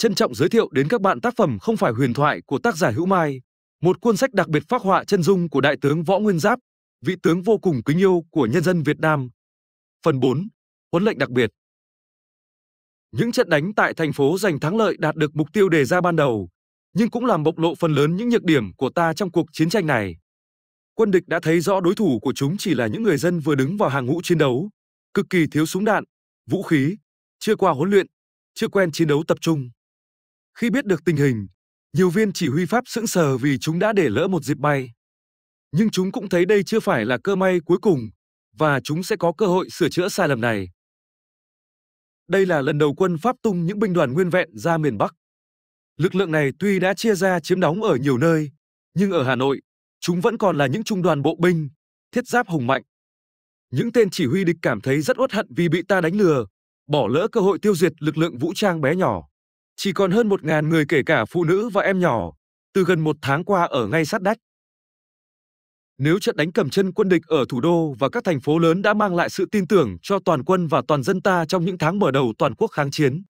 trân trọng giới thiệu đến các bạn tác phẩm Không phải huyền thoại của tác giả Hữu Mai, một cuốn sách đặc biệt phác họa chân dung của Đại tướng Võ Nguyên Giáp, vị tướng vô cùng kính yêu của nhân dân Việt Nam. Phần 4. Huấn lệnh đặc biệt Những trận đánh tại thành phố giành thắng lợi đạt được mục tiêu đề ra ban đầu, nhưng cũng làm bộc lộ phần lớn những nhược điểm của ta trong cuộc chiến tranh này. Quân địch đã thấy rõ đối thủ của chúng chỉ là những người dân vừa đứng vào hàng ngũ chiến đấu, cực kỳ thiếu súng đạn, vũ khí, chưa qua huấn luyện, chưa quen chiến đấu tập trung. Khi biết được tình hình, nhiều viên chỉ huy Pháp sững sờ vì chúng đã để lỡ một dịp bay. Nhưng chúng cũng thấy đây chưa phải là cơ may cuối cùng và chúng sẽ có cơ hội sửa chữa sai lầm này. Đây là lần đầu quân Pháp tung những binh đoàn nguyên vẹn ra miền Bắc. Lực lượng này tuy đã chia ra chiếm đóng ở nhiều nơi, nhưng ở Hà Nội, chúng vẫn còn là những trung đoàn bộ binh, thiết giáp hùng mạnh. Những tên chỉ huy địch cảm thấy rất uất hận vì bị ta đánh lừa, bỏ lỡ cơ hội tiêu diệt lực lượng vũ trang bé nhỏ chỉ còn hơn 1.000 người kể cả phụ nữ và em nhỏ, từ gần một tháng qua ở ngay sát đách. Nếu trận đánh cầm chân quân địch ở thủ đô và các thành phố lớn đã mang lại sự tin tưởng cho toàn quân và toàn dân ta trong những tháng mở đầu toàn quốc kháng chiến,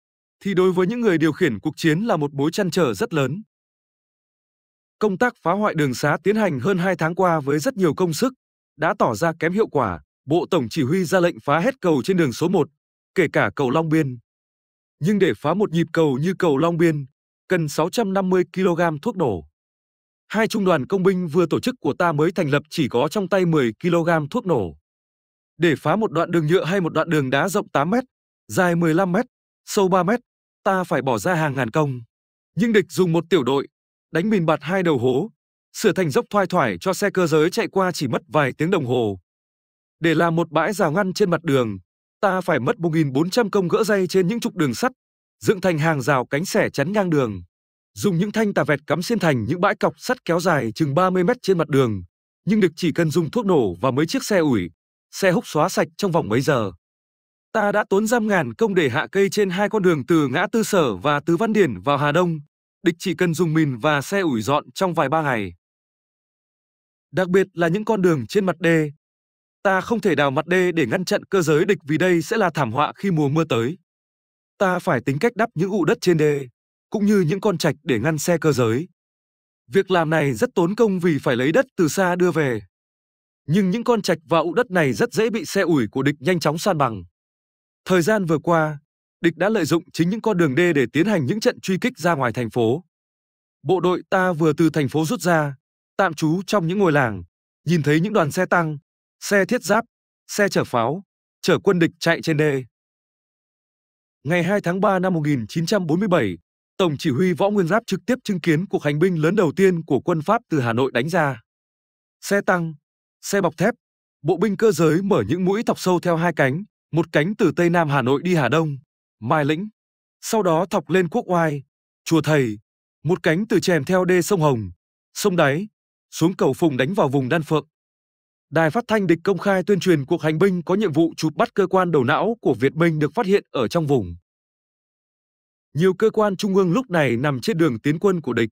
thì đối với những người điều khiển cuộc chiến là một bối chăn trở rất lớn. Công tác phá hoại đường xá tiến hành hơn 2 tháng qua với rất nhiều công sức, đã tỏ ra kém hiệu quả. Bộ Tổng Chỉ huy ra lệnh phá hết cầu trên đường số 1, kể cả cầu Long Biên, nhưng để phá một nhịp cầu như cầu Long Biên, cần 650 kg thuốc nổ. Hai trung đoàn công binh vừa tổ chức của ta mới thành lập chỉ có trong tay 10 kg thuốc nổ. Để phá một đoạn đường nhựa hay một đoạn đường đá rộng 8 mét, dài 15 mét, sâu 3 mét, ta phải bỏ ra hàng ngàn công. Nhưng địch dùng một tiểu đội, đánh mìn bạt hai đầu hố, sửa thành dốc thoai thoải cho xe cơ giới chạy qua chỉ mất vài tiếng đồng hồ. Để làm một bãi rào ngăn trên mặt đường, Ta phải mất 1.400 công gỡ dây trên những trục đường sắt, dựng thành hàng rào cánh xẻ chắn ngang đường. Dùng những thanh tà vẹt cắm xiên thành những bãi cọc sắt kéo dài chừng 30 mét trên mặt đường. Nhưng địch chỉ cần dùng thuốc nổ và mấy chiếc xe ủi, xe húc xóa sạch trong vòng mấy giờ. Ta đã tốn giam ngàn công để hạ cây trên hai con đường từ ngã tư sở và từ Văn Điển vào Hà Đông. Địch chỉ cần dùng mìn và xe ủi dọn trong vài ba ngày. Đặc biệt là những con đường trên mặt đê, Ta không thể đào mặt đê để ngăn chặn cơ giới địch vì đây sẽ là thảm họa khi mùa mưa tới. Ta phải tính cách đắp những ụ đất trên đê, cũng như những con trạch để ngăn xe cơ giới. Việc làm này rất tốn công vì phải lấy đất từ xa đưa về. Nhưng những con trạch và ụ đất này rất dễ bị xe ủi của địch nhanh chóng san bằng. Thời gian vừa qua, địch đã lợi dụng chính những con đường đê để tiến hành những trận truy kích ra ngoài thành phố. Bộ đội ta vừa từ thành phố rút ra, tạm trú trong những ngôi làng, nhìn thấy những đoàn xe tăng, xe thiết giáp, xe chở pháo, chở quân địch chạy trên đê. Ngày 2 tháng 3 năm 1947, Tổng chỉ huy Võ Nguyên Giáp trực tiếp chứng kiến cuộc hành binh lớn đầu tiên của quân Pháp từ Hà Nội đánh ra. Xe tăng, xe bọc thép, bộ binh cơ giới mở những mũi thọc sâu theo hai cánh, một cánh từ Tây Nam Hà Nội đi Hà Đông, Mai Lĩnh, sau đó thọc lên Quốc Oai, Chùa Thầy, một cánh từ chèm theo đê sông Hồng, sông Đáy, xuống cầu Phùng đánh vào vùng Đan Phượng. Đài phát thanh địch công khai tuyên truyền cuộc hành binh có nhiệm vụ chụp bắt cơ quan đầu não của Việt Minh được phát hiện ở trong vùng. Nhiều cơ quan trung ương lúc này nằm trên đường tiến quân của địch.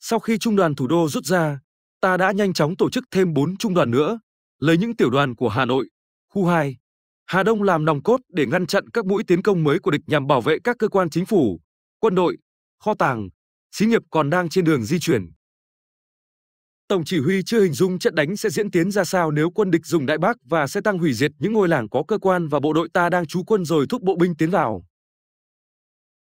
Sau khi trung đoàn thủ đô rút ra, ta đã nhanh chóng tổ chức thêm 4 trung đoàn nữa, lấy những tiểu đoàn của Hà Nội, khu 2, Hà Đông làm nòng cốt để ngăn chặn các mũi tiến công mới của địch nhằm bảo vệ các cơ quan chính phủ, quân đội, kho tàng, xí nghiệp còn đang trên đường di chuyển. Tổng chỉ huy chưa hình dung trận đánh sẽ diễn tiến ra sao nếu quân địch dùng đại bác và xe tăng hủy diệt những ngôi làng có cơ quan và bộ đội ta đang trú quân rồi thúc bộ binh tiến vào.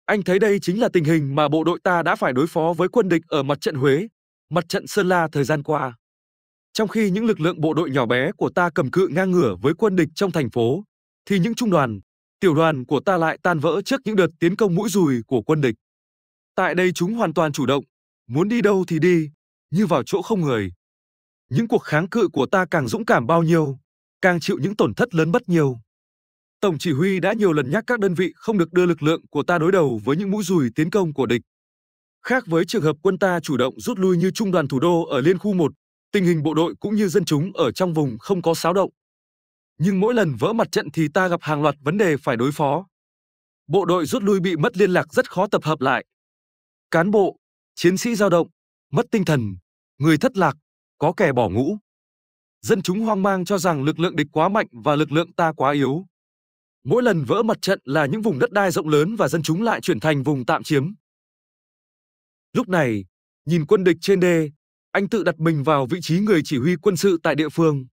Anh thấy đây chính là tình hình mà bộ đội ta đã phải đối phó với quân địch ở mặt trận Huế, mặt trận Sơn La thời gian qua. Trong khi những lực lượng bộ đội nhỏ bé của ta cầm cự ngang ngửa với quân địch trong thành phố, thì những trung đoàn, tiểu đoàn của ta lại tan vỡ trước những đợt tiến công mũi dùi của quân địch. Tại đây chúng hoàn toàn chủ động, muốn đi đâu thì đi, như vào chỗ không người. Những cuộc kháng cự của ta càng dũng cảm bao nhiêu, càng chịu những tổn thất lớn bất nhiều. Tổng chỉ huy đã nhiều lần nhắc các đơn vị không được đưa lực lượng của ta đối đầu với những mũi dùi tiến công của địch. Khác với trường hợp quân ta chủ động rút lui như trung đoàn thủ đô ở liên khu 1, tình hình bộ đội cũng như dân chúng ở trong vùng không có xáo động. Nhưng mỗi lần vỡ mặt trận thì ta gặp hàng loạt vấn đề phải đối phó. Bộ đội rút lui bị mất liên lạc rất khó tập hợp lại. Cán bộ, chiến sĩ dao động, mất tinh thần, người thất lạc, có kẻ bỏ ngũ. Dân chúng hoang mang cho rằng lực lượng địch quá mạnh và lực lượng ta quá yếu. Mỗi lần vỡ mặt trận là những vùng đất đai rộng lớn và dân chúng lại chuyển thành vùng tạm chiếm. Lúc này, nhìn quân địch trên đê, anh tự đặt mình vào vị trí người chỉ huy quân sự tại địa phương.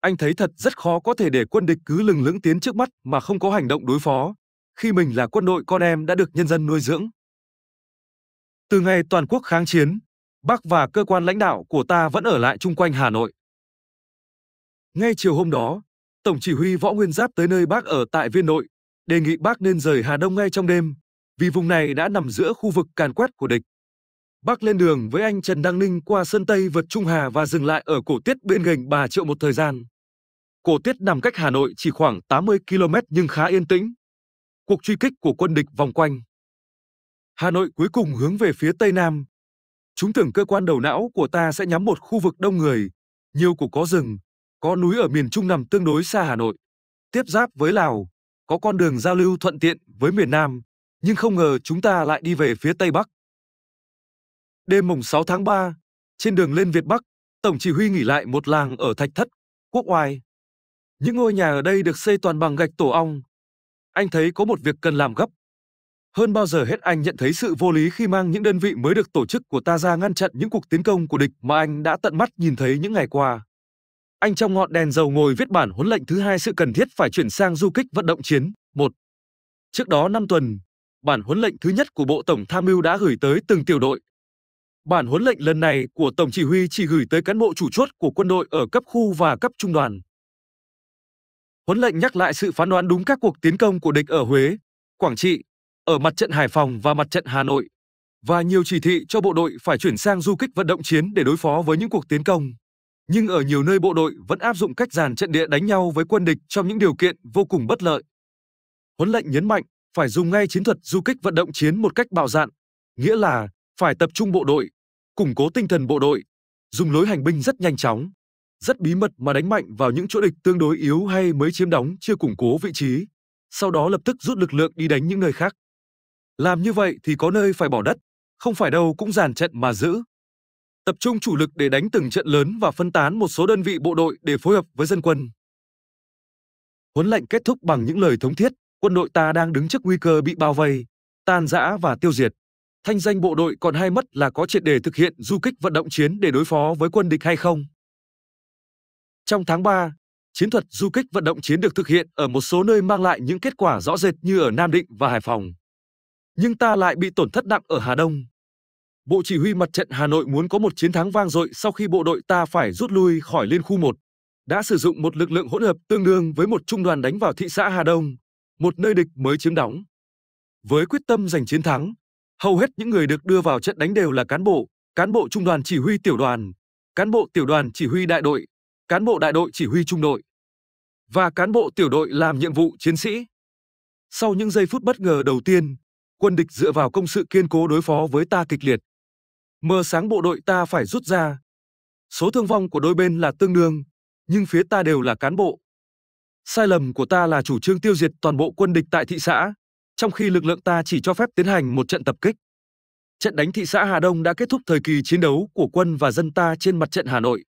Anh thấy thật rất khó có thể để quân địch cứ lừng lững tiến trước mắt mà không có hành động đối phó, khi mình là quân đội con em đã được nhân dân nuôi dưỡng. Từ ngày toàn quốc kháng chiến, Bác và cơ quan lãnh đạo của ta vẫn ở lại chung quanh Hà Nội. Ngay chiều hôm đó, Tổng chỉ huy Võ Nguyên Giáp tới nơi bác ở tại Viên Nội, đề nghị bác nên rời Hà Đông ngay trong đêm, vì vùng này đã nằm giữa khu vực càn quét của địch. Bác lên đường với anh Trần Đăng Ninh qua sân Tây vượt Trung Hà và dừng lại ở cổ tiết bên gành Bà Triệu một thời gian. Cổ tiết nằm cách Hà Nội chỉ khoảng 80 km nhưng khá yên tĩnh. Cuộc truy kích của quân địch vòng quanh. Hà Nội cuối cùng hướng về phía Tây Nam, Chúng tưởng cơ quan đầu não của ta sẽ nhắm một khu vực đông người, nhiều của có rừng, có núi ở miền Trung nằm tương đối xa Hà Nội, tiếp giáp với Lào, có con đường giao lưu thuận tiện với miền Nam, nhưng không ngờ chúng ta lại đi về phía Tây Bắc. Đêm mùng 6 tháng 3, trên đường lên Việt Bắc, Tổng chỉ huy nghỉ lại một làng ở Thạch Thất, Quốc Oai. Những ngôi nhà ở đây được xây toàn bằng gạch tổ ong. Anh thấy có một việc cần làm gấp, hơn bao giờ hết anh nhận thấy sự vô lý khi mang những đơn vị mới được tổ chức của ta ra ngăn chặn những cuộc tiến công của địch mà anh đã tận mắt nhìn thấy những ngày qua. Anh trong ngọn đèn dầu ngồi viết bản huấn lệnh thứ hai sự cần thiết phải chuyển sang du kích vận động chiến. một Trước đó 5 tuần, bản huấn lệnh thứ nhất của Bộ Tổng Tham mưu đã gửi tới từng tiểu đội. Bản huấn lệnh lần này của Tổng Chỉ huy chỉ gửi tới cán bộ chủ chốt của quân đội ở cấp khu và cấp trung đoàn. Huấn lệnh nhắc lại sự phán đoán đúng các cuộc tiến công của địch ở Huế, Quảng Trị, ở mặt trận Hải Phòng và mặt trận Hà Nội và nhiều chỉ thị cho bộ đội phải chuyển sang du kích vận động chiến để đối phó với những cuộc tiến công. Nhưng ở nhiều nơi bộ đội vẫn áp dụng cách dàn trận địa đánh nhau với quân địch trong những điều kiện vô cùng bất lợi. Huấn lệnh nhấn mạnh phải dùng ngay chiến thuật du kích vận động chiến một cách bạo dạn, nghĩa là phải tập trung bộ đội, củng cố tinh thần bộ đội, dùng lối hành binh rất nhanh chóng, rất bí mật mà đánh mạnh vào những chỗ địch tương đối yếu hay mới chiếm đóng chưa củng cố vị trí, sau đó lập tức rút lực lượng đi đánh những nơi khác. Làm như vậy thì có nơi phải bỏ đất, không phải đâu cũng dàn trận mà giữ. Tập trung chủ lực để đánh từng trận lớn và phân tán một số đơn vị bộ đội để phối hợp với dân quân. Huấn lệnh kết thúc bằng những lời thống thiết, quân đội ta đang đứng trước nguy cơ bị bao vây, tan rã và tiêu diệt. Thanh danh bộ đội còn hay mất là có triệt để thực hiện du kích vận động chiến để đối phó với quân địch hay không. Trong tháng 3, chiến thuật du kích vận động chiến được thực hiện ở một số nơi mang lại những kết quả rõ rệt như ở Nam Định và Hải Phòng nhưng ta lại bị tổn thất nặng ở Hà Đông. Bộ chỉ huy mặt trận Hà Nội muốn có một chiến thắng vang dội sau khi bộ đội ta phải rút lui khỏi liên khu 1, đã sử dụng một lực lượng hỗn hợp tương đương với một trung đoàn đánh vào thị xã Hà Đông, một nơi địch mới chiếm đóng. Với quyết tâm giành chiến thắng, hầu hết những người được đưa vào trận đánh đều là cán bộ, cán bộ trung đoàn chỉ huy tiểu đoàn, cán bộ tiểu đoàn chỉ huy đại đội, cán bộ đại đội chỉ huy trung đội và cán bộ tiểu đội làm nhiệm vụ chiến sĩ. Sau những giây phút bất ngờ đầu tiên, quân địch dựa vào công sự kiên cố đối phó với ta kịch liệt. Mờ sáng bộ đội ta phải rút ra. Số thương vong của đôi bên là tương đương, nhưng phía ta đều là cán bộ. Sai lầm của ta là chủ trương tiêu diệt toàn bộ quân địch tại thị xã, trong khi lực lượng ta chỉ cho phép tiến hành một trận tập kích. Trận đánh thị xã Hà Đông đã kết thúc thời kỳ chiến đấu của quân và dân ta trên mặt trận Hà Nội.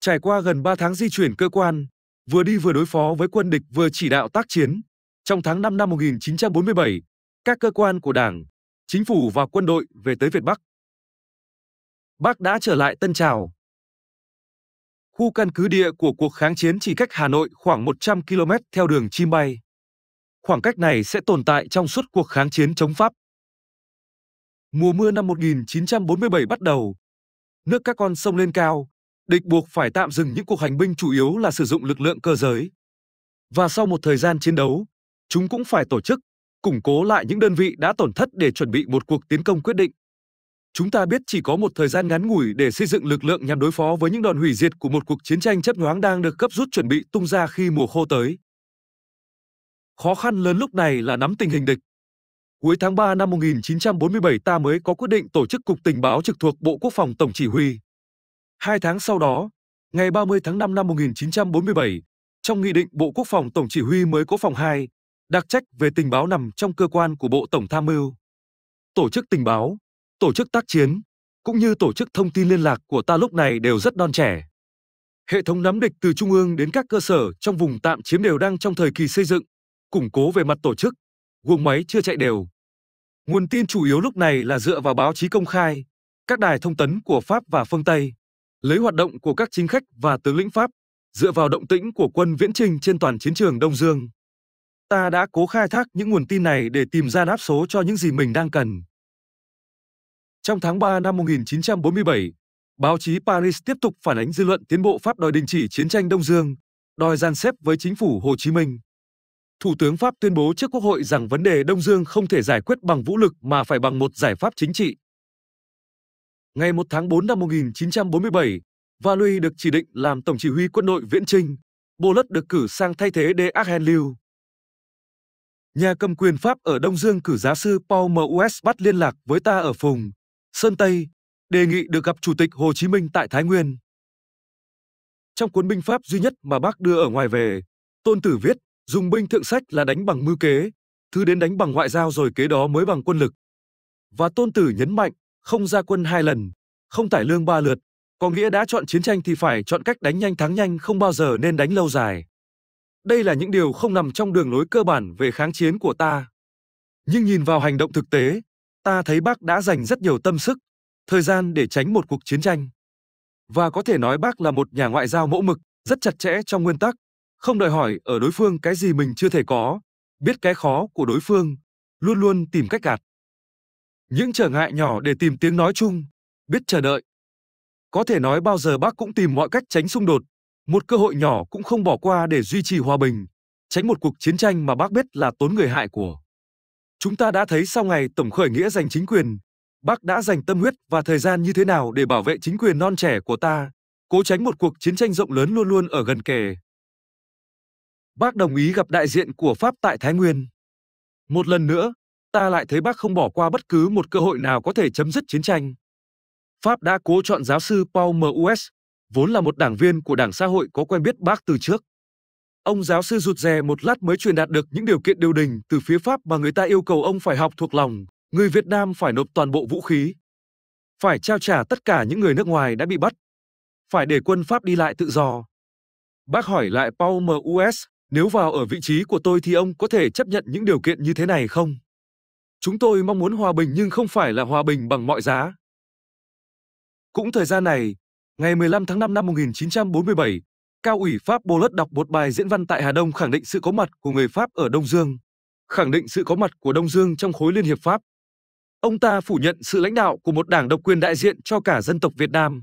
Trải qua gần 3 tháng di chuyển cơ quan, vừa đi vừa đối phó với quân địch vừa chỉ đạo tác chiến, trong tháng 5 năm 1947, các cơ quan của Đảng, chính phủ và quân đội về tới Việt Bắc. Bác đã trở lại Tân Trào. Khu căn cứ địa của cuộc kháng chiến chỉ cách Hà Nội khoảng 100 km theo đường chim bay. Khoảng cách này sẽ tồn tại trong suốt cuộc kháng chiến chống Pháp. Mùa mưa năm 1947 bắt đầu, nước các con sông lên cao, địch buộc phải tạm dừng những cuộc hành binh chủ yếu là sử dụng lực lượng cơ giới. Và sau một thời gian chiến đấu, chúng cũng phải tổ chức, củng cố lại những đơn vị đã tổn thất để chuẩn bị một cuộc tiến công quyết định. Chúng ta biết chỉ có một thời gian ngắn ngủi để xây dựng lực lượng nhằm đối phó với những đòn hủy diệt của một cuộc chiến tranh chấp nhoáng đang được cấp rút chuẩn bị tung ra khi mùa khô tới. Khó khăn lớn lúc này là nắm tình hình địch. Cuối tháng 3 năm 1947 ta mới có quyết định tổ chức Cục Tình báo trực thuộc Bộ Quốc phòng Tổng Chỉ huy. Hai tháng sau đó, ngày 30 tháng 5 năm 1947, trong Nghị định Bộ Quốc phòng Tổng Chỉ huy mới có phòng 2, đặc trách về tình báo nằm trong cơ quan của Bộ Tổng Tham mưu. Tổ chức tình báo, tổ chức tác chiến, cũng như tổ chức thông tin liên lạc của ta lúc này đều rất non trẻ. Hệ thống nắm địch từ trung ương đến các cơ sở trong vùng tạm chiếm đều đang trong thời kỳ xây dựng, củng cố về mặt tổ chức, guồng máy chưa chạy đều. Nguồn tin chủ yếu lúc này là dựa vào báo chí công khai, các đài thông tấn của Pháp và phương Tây, lấy hoạt động của các chính khách và tướng lĩnh Pháp, dựa vào động tĩnh của quân viễn trình trên toàn chiến trường Đông Dương. Ta đã cố khai thác những nguồn tin này để tìm ra đáp số cho những gì mình đang cần. Trong tháng 3 năm 1947, báo chí Paris tiếp tục phản ánh dư luận tiến bộ Pháp đòi đình chỉ chiến tranh Đông Dương, đòi gian xếp với chính phủ Hồ Chí Minh. Thủ tướng Pháp tuyên bố trước Quốc hội rằng vấn đề Đông Dương không thể giải quyết bằng vũ lực mà phải bằng một giải pháp chính trị. Ngày 1 tháng 4 năm 1947, Valuy được chỉ định làm tổng chỉ huy quân đội viễn chinh. Bolot được cử sang thay thế de Argenliu. Nhà cầm quyền Pháp ở Đông Dương cử giáo sư Paul M.U.S. bắt liên lạc với ta ở Phùng, Sơn Tây, đề nghị được gặp Chủ tịch Hồ Chí Minh tại Thái Nguyên. Trong cuốn binh Pháp duy nhất mà bác đưa ở ngoài về, Tôn Tử viết, dùng binh thượng sách là đánh bằng mưu kế, thứ đến đánh bằng ngoại giao rồi kế đó mới bằng quân lực. Và Tôn Tử nhấn mạnh, không ra quân hai lần, không tải lương ba lượt, có nghĩa đã chọn chiến tranh thì phải chọn cách đánh nhanh thắng nhanh không bao giờ nên đánh lâu dài. Đây là những điều không nằm trong đường lối cơ bản về kháng chiến của ta. Nhưng nhìn vào hành động thực tế, ta thấy bác đã dành rất nhiều tâm sức, thời gian để tránh một cuộc chiến tranh. Và có thể nói bác là một nhà ngoại giao mẫu mực, rất chặt chẽ trong nguyên tắc, không đòi hỏi ở đối phương cái gì mình chưa thể có, biết cái khó của đối phương, luôn luôn tìm cách gạt. Những trở ngại nhỏ để tìm tiếng nói chung, biết chờ đợi. Có thể nói bao giờ bác cũng tìm mọi cách tránh xung đột, một cơ hội nhỏ cũng không bỏ qua để duy trì hòa bình, tránh một cuộc chiến tranh mà bác biết là tốn người hại của. Chúng ta đã thấy sau ngày Tổng khởi nghĩa giành chính quyền, bác đã dành tâm huyết và thời gian như thế nào để bảo vệ chính quyền non trẻ của ta, cố tránh một cuộc chiến tranh rộng lớn luôn luôn ở gần kề. Bác đồng ý gặp đại diện của Pháp tại Thái Nguyên. Một lần nữa, ta lại thấy bác không bỏ qua bất cứ một cơ hội nào có thể chấm dứt chiến tranh. Pháp đã cố chọn giáo sư Paul M.U.S vốn là một đảng viên của Đảng xã hội có quen biết bác từ trước. Ông giáo sư rụt rè một lát mới truyền đạt được những điều kiện điều đình từ phía Pháp mà người ta yêu cầu ông phải học thuộc lòng, người Việt Nam phải nộp toàn bộ vũ khí, phải trao trả tất cả những người nước ngoài đã bị bắt, phải để quân Pháp đi lại tự do. Bác hỏi lại Paul M.U.S. Nếu vào ở vị trí của tôi thì ông có thể chấp nhận những điều kiện như thế này không? Chúng tôi mong muốn hòa bình nhưng không phải là hòa bình bằng mọi giá. Cũng thời gian này, Ngày 15 tháng 5 năm 1947, Cao ủy Pháp Bolot đọc một bài diễn văn tại Hà Đông khẳng định sự có mặt của người Pháp ở Đông Dương, khẳng định sự có mặt của Đông Dương trong khối Liên hiệp Pháp. Ông ta phủ nhận sự lãnh đạo của một đảng độc quyền đại diện cho cả dân tộc Việt Nam.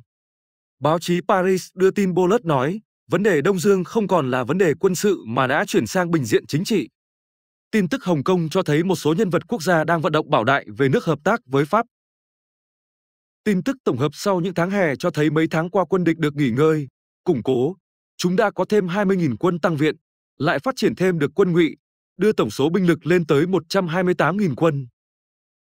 Báo chí Paris đưa tin Bolot nói, vấn đề Đông Dương không còn là vấn đề quân sự mà đã chuyển sang bình diện chính trị. Tin tức Hồng Kông cho thấy một số nhân vật quốc gia đang vận động bảo đại về nước hợp tác với Pháp. Tin tức tổng hợp sau những tháng hè cho thấy mấy tháng qua quân địch được nghỉ ngơi, củng cố, chúng đã có thêm 20.000 quân tăng viện, lại phát triển thêm được quân ngụy, đưa tổng số binh lực lên tới 128.000 quân.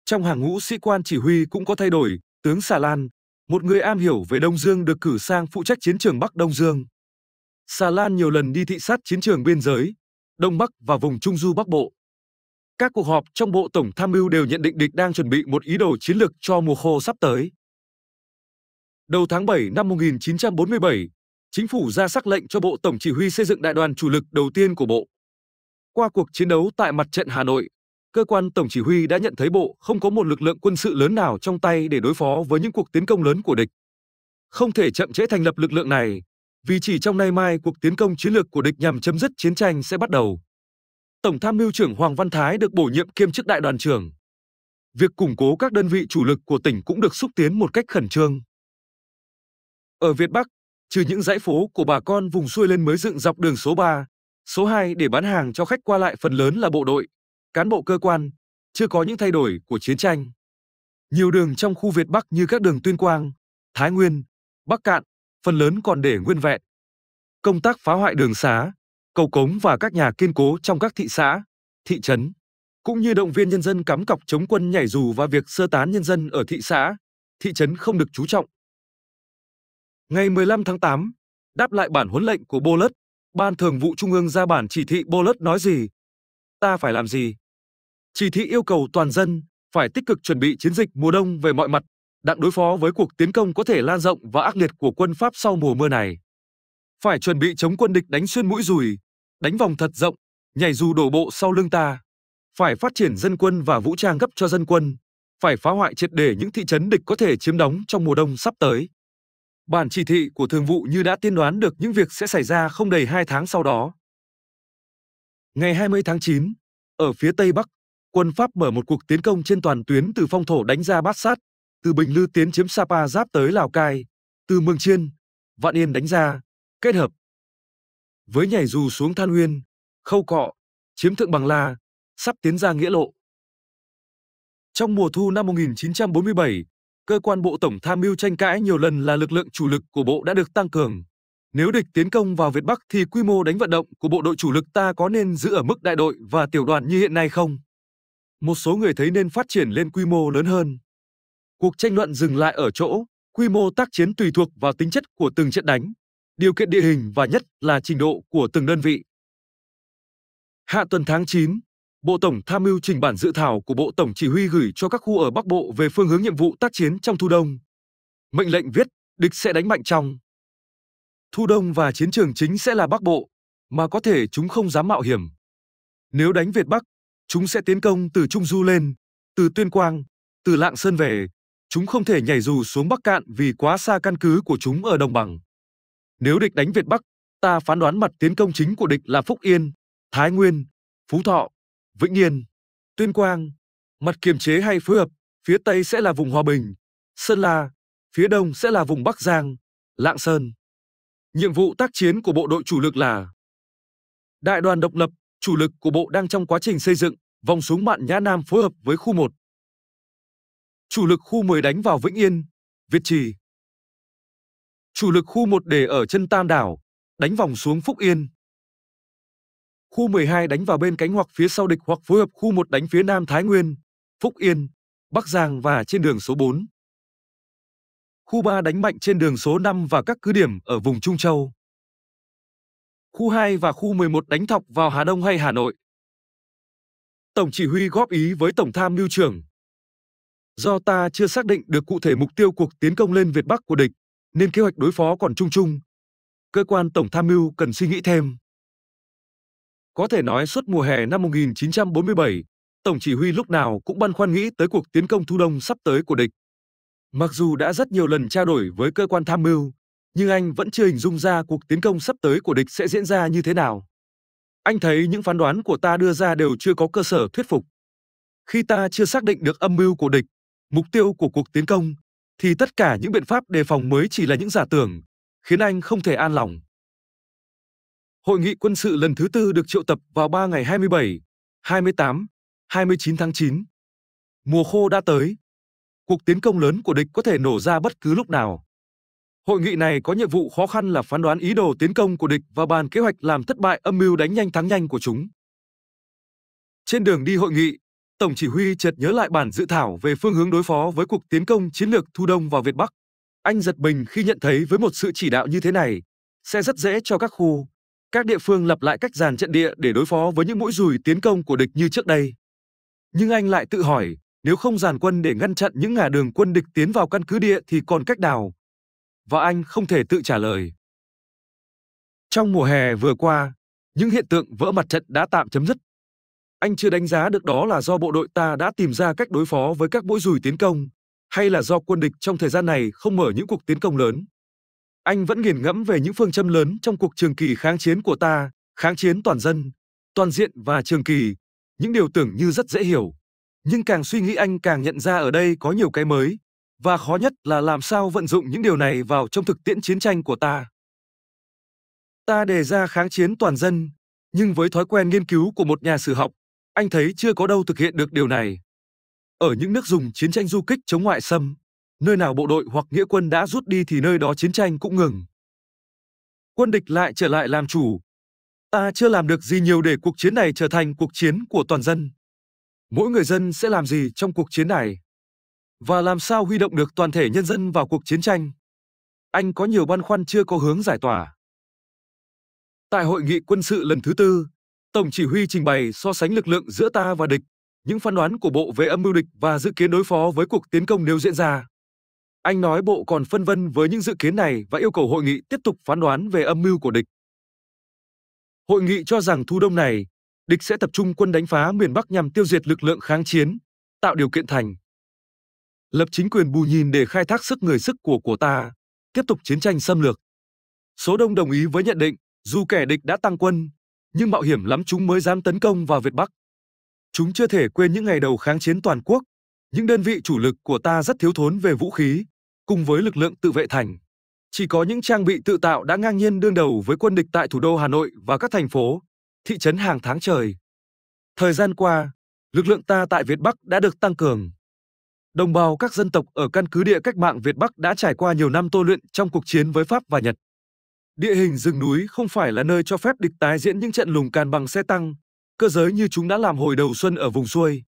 Trong hàng ngũ sĩ quan chỉ huy cũng có thay đổi, tướng Xà Lan, một người am hiểu về Đông Dương được cử sang phụ trách chiến trường Bắc Đông Dương. Xà Lan nhiều lần đi thị sát chiến trường biên giới, Đông Bắc và vùng Trung Du Bắc Bộ. Các cuộc họp trong Bộ Tổng Tham mưu đều nhận định địch đang chuẩn bị một ý đồ chiến lược cho mùa khô sắp tới. Đầu tháng 7 năm 1947, chính phủ ra sắc lệnh cho Bộ Tổng Chỉ huy xây dựng đại đoàn chủ lực đầu tiên của Bộ. Qua cuộc chiến đấu tại mặt trận Hà Nội, cơ quan Tổng Chỉ huy đã nhận thấy Bộ không có một lực lượng quân sự lớn nào trong tay để đối phó với những cuộc tiến công lớn của địch. Không thể chậm trễ thành lập lực lượng này, vì chỉ trong nay mai cuộc tiến công chiến lược của địch nhằm chấm dứt chiến tranh sẽ bắt đầu. Tổng tham mưu trưởng Hoàng Văn Thái được bổ nhiệm kiêm chức đại đoàn trưởng. Việc củng cố các đơn vị chủ lực của tỉnh cũng được xúc tiến một cách khẩn trương. Ở Việt Bắc, trừ những dãy phố của bà con vùng xuôi lên mới dựng dọc đường số 3, số 2 để bán hàng cho khách qua lại phần lớn là bộ đội, cán bộ cơ quan, chưa có những thay đổi của chiến tranh. Nhiều đường trong khu Việt Bắc như các đường Tuyên Quang, Thái Nguyên, Bắc Cạn, phần lớn còn để nguyên vẹn. Công tác phá hoại đường xá, cầu cống và các nhà kiên cố trong các thị xã, thị trấn, cũng như động viên nhân dân cắm cọc chống quân nhảy dù và việc sơ tán nhân dân ở thị xã, thị trấn không được chú trọng. Ngày 15 tháng 8, đáp lại bản huấn lệnh của Bollard, Ban Thường vụ Trung ương ra bản chỉ thị Bollard nói gì? Ta phải làm gì? Chỉ thị yêu cầu toàn dân phải tích cực chuẩn bị chiến dịch mùa đông về mọi mặt, đặng đối phó với cuộc tiến công có thể lan rộng và ác liệt của quân Pháp sau mùa mưa này. Phải chuẩn bị chống quân địch đánh xuyên mũi dùi, đánh vòng thật rộng, nhảy dù đổ bộ sau lưng ta. Phải phát triển dân quân và vũ trang gấp cho dân quân, phải phá hoại triệt để những thị trấn địch có thể chiếm đóng trong mùa đông sắp tới. Bản chỉ thị của thường vụ như đã tiên đoán được những việc sẽ xảy ra không đầy hai tháng sau đó. Ngày 20 tháng 9, ở phía Tây Bắc, quân Pháp mở một cuộc tiến công trên toàn tuyến từ phong thổ đánh ra Bát Sát, từ Bình Lư tiến chiếm Sapa giáp tới Lào Cai, từ Mường Chiên, Vạn Yên đánh ra, kết hợp. Với nhảy dù xuống Than Uyên, Khâu Cọ, chiếm Thượng Bằng La, sắp tiến ra Nghĩa Lộ. Trong mùa thu năm 1947, Cơ quan Bộ Tổng tham mưu tranh cãi nhiều lần là lực lượng chủ lực của Bộ đã được tăng cường. Nếu địch tiến công vào Việt Bắc thì quy mô đánh vận động của bộ đội chủ lực ta có nên giữ ở mức đại đội và tiểu đoàn như hiện nay không? Một số người thấy nên phát triển lên quy mô lớn hơn. Cuộc tranh luận dừng lại ở chỗ, quy mô tác chiến tùy thuộc vào tính chất của từng trận đánh, điều kiện địa hình và nhất là trình độ của từng đơn vị. Hạ tuần tháng 9, Bộ Tổng tham mưu trình bản dự thảo của Bộ Tổng Chỉ huy gửi cho các khu ở Bắc Bộ về phương hướng nhiệm vụ tác chiến trong thu đông. Mệnh lệnh viết, địch sẽ đánh mạnh trong. Thu đông và chiến trường chính sẽ là Bắc Bộ, mà có thể chúng không dám mạo hiểm. Nếu đánh Việt Bắc, chúng sẽ tiến công từ Trung Du lên, từ Tuyên Quang, từ Lạng Sơn về. Chúng không thể nhảy dù xuống Bắc Cạn vì quá xa căn cứ của chúng ở đồng bằng. Nếu địch đánh Việt Bắc, ta phán đoán mặt tiến công chính của địch là Phúc Yên, Thái Nguyên, Phú Thọ, Vĩnh Yên, Tuyên Quang, mặt kiềm chế hay phối hợp, phía Tây sẽ là vùng Hòa Bình, Sơn La, phía Đông sẽ là vùng Bắc Giang, Lạng Sơn. Nhiệm vụ tác chiến của bộ đội chủ lực là Đại đoàn độc lập, chủ lực của bộ đang trong quá trình xây dựng, vòng súng mạn Nhã Nam phối hợp với khu 1. Chủ lực khu 10 đánh vào Vĩnh Yên, Việt Trì. Chủ lực khu 1 để ở chân Tam Đảo, đánh vòng xuống Phúc Yên, khu 12 đánh vào bên cánh hoặc phía sau địch hoặc phối hợp khu 1 đánh phía Nam Thái Nguyên, Phúc Yên, Bắc Giang và trên đường số 4. Khu 3 đánh mạnh trên đường số 5 và các cứ điểm ở vùng Trung Châu. Khu 2 và khu 11 đánh thọc vào Hà Đông hay Hà Nội. Tổng chỉ huy góp ý với Tổng tham mưu trưởng. Do ta chưa xác định được cụ thể mục tiêu cuộc tiến công lên Việt Bắc của địch, nên kế hoạch đối phó còn chung chung. Cơ quan Tổng tham mưu cần suy nghĩ thêm. Có thể nói suốt mùa hè năm 1947, Tổng chỉ huy lúc nào cũng băn khoăn nghĩ tới cuộc tiến công thu đông sắp tới của địch. Mặc dù đã rất nhiều lần trao đổi với cơ quan tham mưu, nhưng anh vẫn chưa hình dung ra cuộc tiến công sắp tới của địch sẽ diễn ra như thế nào. Anh thấy những phán đoán của ta đưa ra đều chưa có cơ sở thuyết phục. Khi ta chưa xác định được âm mưu của địch, mục tiêu của cuộc tiến công, thì tất cả những biện pháp đề phòng mới chỉ là những giả tưởng, khiến anh không thể an lòng. Hội nghị quân sự lần thứ tư được triệu tập vào 3 ngày 27, 28, 29 tháng 9. Mùa khô đã tới. Cuộc tiến công lớn của địch có thể nổ ra bất cứ lúc nào. Hội nghị này có nhiệm vụ khó khăn là phán đoán ý đồ tiến công của địch và bàn kế hoạch làm thất bại âm mưu đánh nhanh thắng nhanh của chúng. Trên đường đi hội nghị, Tổng chỉ huy chợt nhớ lại bản dự thảo về phương hướng đối phó với cuộc tiến công chiến lược Thu Đông vào Việt Bắc. Anh giật mình khi nhận thấy với một sự chỉ đạo như thế này, sẽ rất dễ cho các khu, các địa phương lập lại cách dàn trận địa để đối phó với những mũi dùi tiến công của địch như trước đây. Nhưng anh lại tự hỏi, nếu không dàn quân để ngăn chặn những ngả đường quân địch tiến vào căn cứ địa thì còn cách nào? Và anh không thể tự trả lời. Trong mùa hè vừa qua, những hiện tượng vỡ mặt trận đã tạm chấm dứt. Anh chưa đánh giá được đó là do bộ đội ta đã tìm ra cách đối phó với các mũi dùi tiến công, hay là do quân địch trong thời gian này không mở những cuộc tiến công lớn. Anh vẫn nghiền ngẫm về những phương châm lớn trong cuộc trường kỳ kháng chiến của ta, kháng chiến toàn dân, toàn diện và trường kỳ, những điều tưởng như rất dễ hiểu. Nhưng càng suy nghĩ anh càng nhận ra ở đây có nhiều cái mới, và khó nhất là làm sao vận dụng những điều này vào trong thực tiễn chiến tranh của ta. Ta đề ra kháng chiến toàn dân, nhưng với thói quen nghiên cứu của một nhà sử học, anh thấy chưa có đâu thực hiện được điều này. Ở những nước dùng chiến tranh du kích chống ngoại xâm, nơi nào bộ đội hoặc nghĩa quân đã rút đi thì nơi đó chiến tranh cũng ngừng. Quân địch lại trở lại làm chủ. Ta chưa làm được gì nhiều để cuộc chiến này trở thành cuộc chiến của toàn dân. Mỗi người dân sẽ làm gì trong cuộc chiến này? Và làm sao huy động được toàn thể nhân dân vào cuộc chiến tranh? Anh có nhiều băn khoăn chưa có hướng giải tỏa. Tại hội nghị quân sự lần thứ tư, Tổng chỉ huy trình bày so sánh lực lượng giữa ta và địch, những phán đoán của Bộ về âm mưu địch và dự kiến đối phó với cuộc tiến công nếu diễn ra. Anh nói Bộ còn phân vân với những dự kiến này và yêu cầu hội nghị tiếp tục phán đoán về âm mưu của địch. Hội nghị cho rằng thu đông này, địch sẽ tập trung quân đánh phá miền Bắc nhằm tiêu diệt lực lượng kháng chiến, tạo điều kiện thành. Lập chính quyền bù nhìn để khai thác sức người sức của của ta, tiếp tục chiến tranh xâm lược. Số đông đồng ý với nhận định, dù kẻ địch đã tăng quân, nhưng mạo hiểm lắm chúng mới dám tấn công vào Việt Bắc. Chúng chưa thể quên những ngày đầu kháng chiến toàn quốc, những đơn vị chủ lực của ta rất thiếu thốn về vũ khí, cùng với lực lượng tự vệ thành. Chỉ có những trang bị tự tạo đã ngang nhiên đương đầu với quân địch tại thủ đô Hà Nội và các thành phố, thị trấn hàng tháng trời. Thời gian qua, lực lượng ta tại Việt Bắc đã được tăng cường. Đồng bào các dân tộc ở căn cứ địa cách mạng Việt Bắc đã trải qua nhiều năm tô luyện trong cuộc chiến với Pháp và Nhật. Địa hình rừng núi không phải là nơi cho phép địch tái diễn những trận lùng càn bằng xe tăng, cơ giới như chúng đã làm hồi đầu xuân ở vùng xuôi.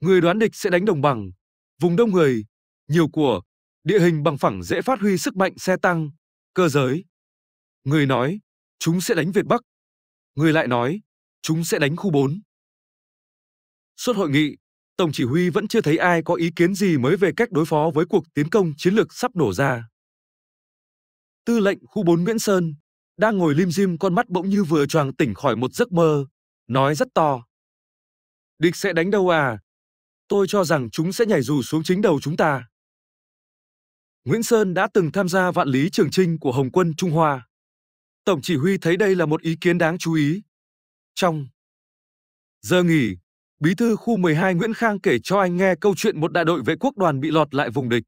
Người đoán địch sẽ đánh đồng bằng, vùng đông người, nhiều của, địa hình bằng phẳng dễ phát huy sức mạnh xe tăng, cơ giới. Người nói, chúng sẽ đánh Việt Bắc. Người lại nói, chúng sẽ đánh khu 4. Suốt hội nghị, Tổng chỉ huy vẫn chưa thấy ai có ý kiến gì mới về cách đối phó với cuộc tiến công chiến lược sắp nổ ra. Tư lệnh khu 4 Nguyễn Sơn, đang ngồi lim dim con mắt bỗng như vừa choàng tỉnh khỏi một giấc mơ, nói rất to. Địch sẽ đánh đâu à? Tôi cho rằng chúng sẽ nhảy dù xuống chính đầu chúng ta. Nguyễn Sơn đã từng tham gia vạn lý trường trinh của Hồng quân Trung Hoa. Tổng chỉ huy thấy đây là một ý kiến đáng chú ý. Trong giờ nghỉ, bí thư khu 12 Nguyễn Khang kể cho anh nghe câu chuyện một đại đội vệ quốc đoàn bị lọt lại vùng địch.